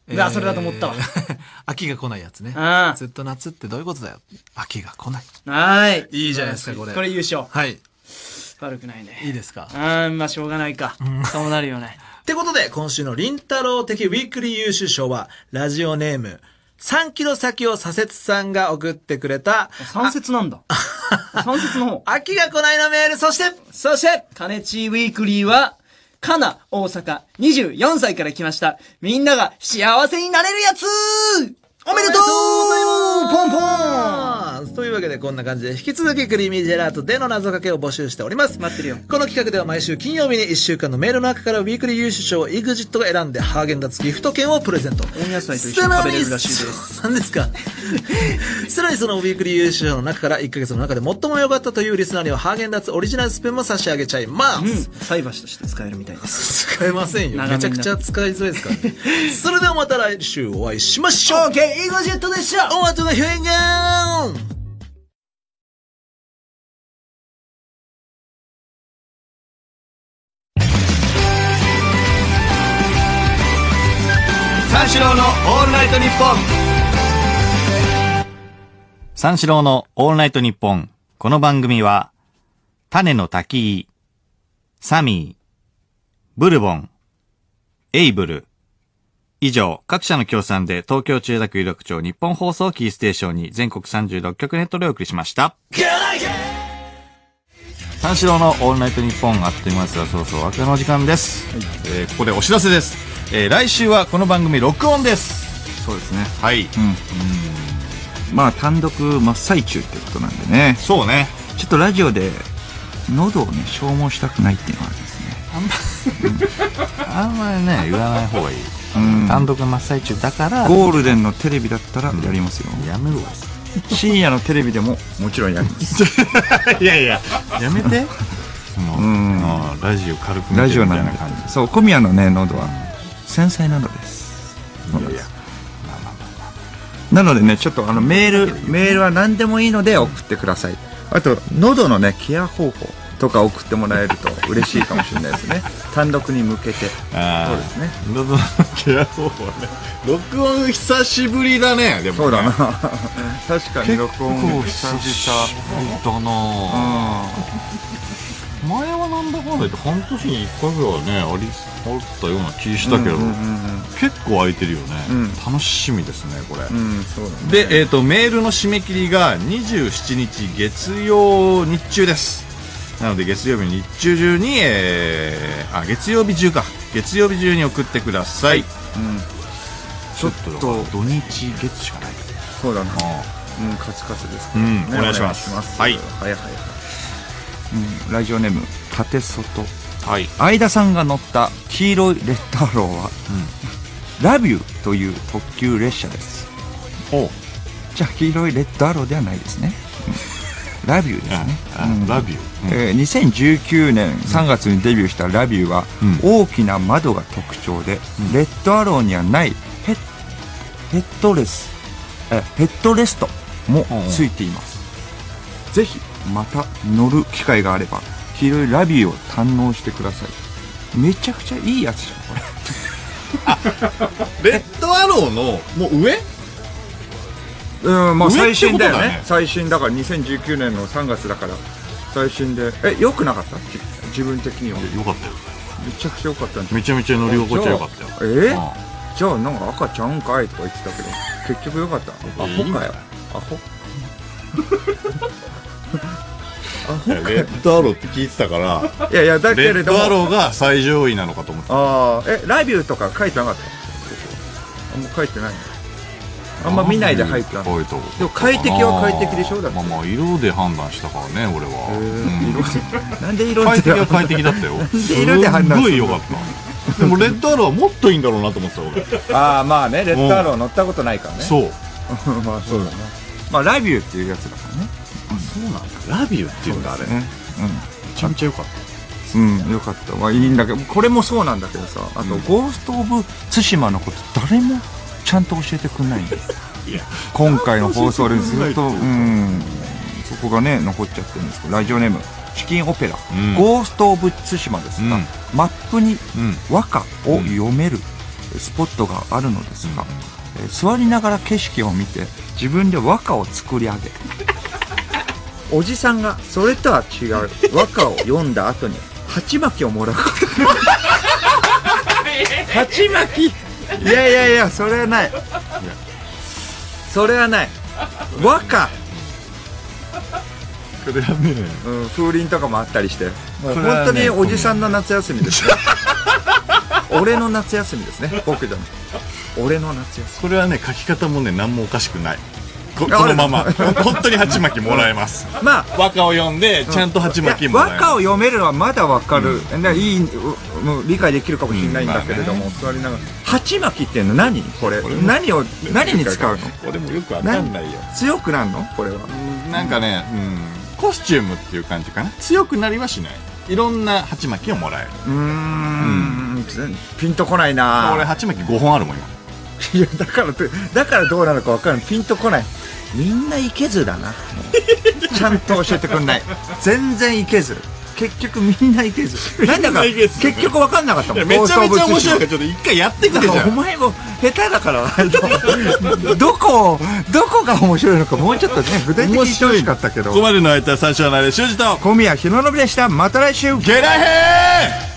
えー、それだと思ったわ 秋が来ないやつねずっと夏ってどういうことだよ秋が来ないはいいいじゃないですかこれこれ優勝はい悪くないねいいですかうん、まあしょうがないか、そうなるよね ってことで今週のりんたろう的ウィークリー優秀賞はラジオネーム「3キロ先を左折さんが送ってくれた。三節なんだ。三節の方。秋が来ないのメール、そして、そして、カネチウィークリーは、かな大阪24歳から来ました。みんなが幸せになれるやつおめでとうポンポンというわけでこんな感じで引き続きクリーミージェラートでの謎かけを募集しております待ってるよこの企画では毎週金曜日に1週間のメールの中からウィークリー優秀賞 EXIT が選んでハーゲンダッツギフト券をプレゼント温野菜と一緒に食べれるらしいです何ですかさらにそのウィークリー優秀賞の中から1ヶ月の中で最も良かったというリスナーにはハーゲンダッツオリジナルスプーンも差し上げちゃいます、うん、菜箸として使えるみたいです使えませんよめちゃくちゃ使いづらいですからねそれではまた来週お会いしましょう OK! 英語ジェットでし車お後がヒュエンガン三四郎のオールナイトニッポン三四郎のオールナイトニッポンこの番組は種の滝サミーブルボンエイブル以上、各社の協賛で東京中学区有楽町日本放送キーステーションに全国36局ネットでお送りしました。三四郎のオールナイトニッポンあっという間ですが、そろそろお別れの時間です。はい、えー、ここでお知らせです。えー、来週はこの番組録音です。そうですね。はい。うん。うんまあ単独真っ最中ってことなんでね。そうね。ちょっとラジオで喉をね、消耗したくないっていうのはあるんですね。あんま、うん、あんまりね、言わない方がいい。単独真っ最中だからゴールデンのテレビだったらやりますよ、やめわ深夜のテレビでももちろんやります いやいややめてうんラジオ軽くラジオな感じそう小宮のね喉は繊細なのですいやいやなのでねちょっとあのメールメールは何でもいいので送ってくださいあと喉のねケア方法とか送ってもらえると嬉しいかもしれないですね 単独に向けてそうですね喉のケア方法ね録音久しぶりだねでも、ね、そうだな 確かに録音久々だな、うん、前はなんだかんだ言って半年に1回ぐらいねありあったような気したけど、うんうんうん結構空いてるよね、うん、楽しみですねこれ、うんね、で、えーと、とメールの締め切りが27日月曜日中ですなので月曜日日中中に、えー、あ月曜日中か月曜日中に送ってください、はい、うん、ちょっと土日月しかないそうだなうん、カツカツですから、ね、うん、お願いしますはいはいはいはい、うん、ラジオネーム縦外はい相田さんが乗った黄色いレッタローは、うん、ラビューという特急列車ですおじゃあ黄色いレッドアローではないですね、うんラビューですね、ラビュー、え2019年3月にデビューしたラビューは、大きな窓が特徴で、レッドアローにはないヘッヘッドレスえヘッドレストもついています、ぜひまた乗る機会があれば黄色いラビューを堪能してくださいめちゃくちゃいいやつじゃんこれレッドアローのもう上うんまあ最新だよね、ね、最新だから2019年の3月だから最新でえ良くなかった自分的にはよかったよめちゃくちゃ良かったんめちゃめちゃ乗り心地良かったよえー、じゃあなんか赤ちゃんかいとか言ってたけど結局良かったアホかよアホアホレッドアローって聞いてたからいやいやだけれどもレッドアローが最上位なのかと思ってたああえラビューとか書いてなかったあもう書いてないんあんま見ないで入ったでも快適は快適でしょだまあまあ色で判断したからね俺は、うなんで色で快適は快適だったよ色で判断すごい良かったでもレッドアローはもっといいんだろうなと思ってた俺ああまあねレッドアロー乗ったことないからねそう まあそうだねまあラビューっていうやつだからね、あ、そうなんだラビューっていうんだあれねうんめちゃめちゃ良かったうん、よかった、まあ、いいんだけどこれもそうなんだけどさあと「ゴースト・オブ・ツシマ」のこと誰も ちゃんと教えてくれないんです今回の放送でずっとうんそこがね残っちゃってるんですけどラジオネームチキンオペラ、うん、ゴースト・オブ・ツシマですが、うん、マップに和歌を読めるスポットがあるのですが、うん、座りながら景色を見て自分で和歌を作り上げ おじさんがそれとは違う和歌を読んだ後に鉢巻きをもらうこと 鉢巻きいやいやいやそれはないそれはない和歌これはね、うん、風鈴とかもあったりして、ね、本当におじさんの夏休みですね俺の夏休みですね僕じゃない俺の夏休みこれはね書き方もね何もおかしくないこのまま本当にチマキもらえます、まあ和歌を読んでちゃんと鉢巻きもらえます和歌を読めるのはまだわかる、うん、いいもう理解できるかもしれないんだけれども、座りながら鉢巻きっていうの何これ何を 何に使うの俺もよくわかんないよ強くなるのこれはなんかね、うん、コスチュームっていう感じかな強くなりはしないいろんな鉢巻きをもらえるうんピンとこないな俺鉢巻き5本あるもん今いやだからだからどうなのか分からんピンとこないみんないけずだな ちゃんと教えてくんない全然いけず結局みんないけず なんだか結局分かんなかったもんめちゃめちゃ面白いからちょっと一回やってくれお前も下手だから どこどこが面白いのかもうちょっとね具体的にしてほしかったけどここまでの相手は最初はないで修二と小宮浩信でしたまた来週ゲラヘー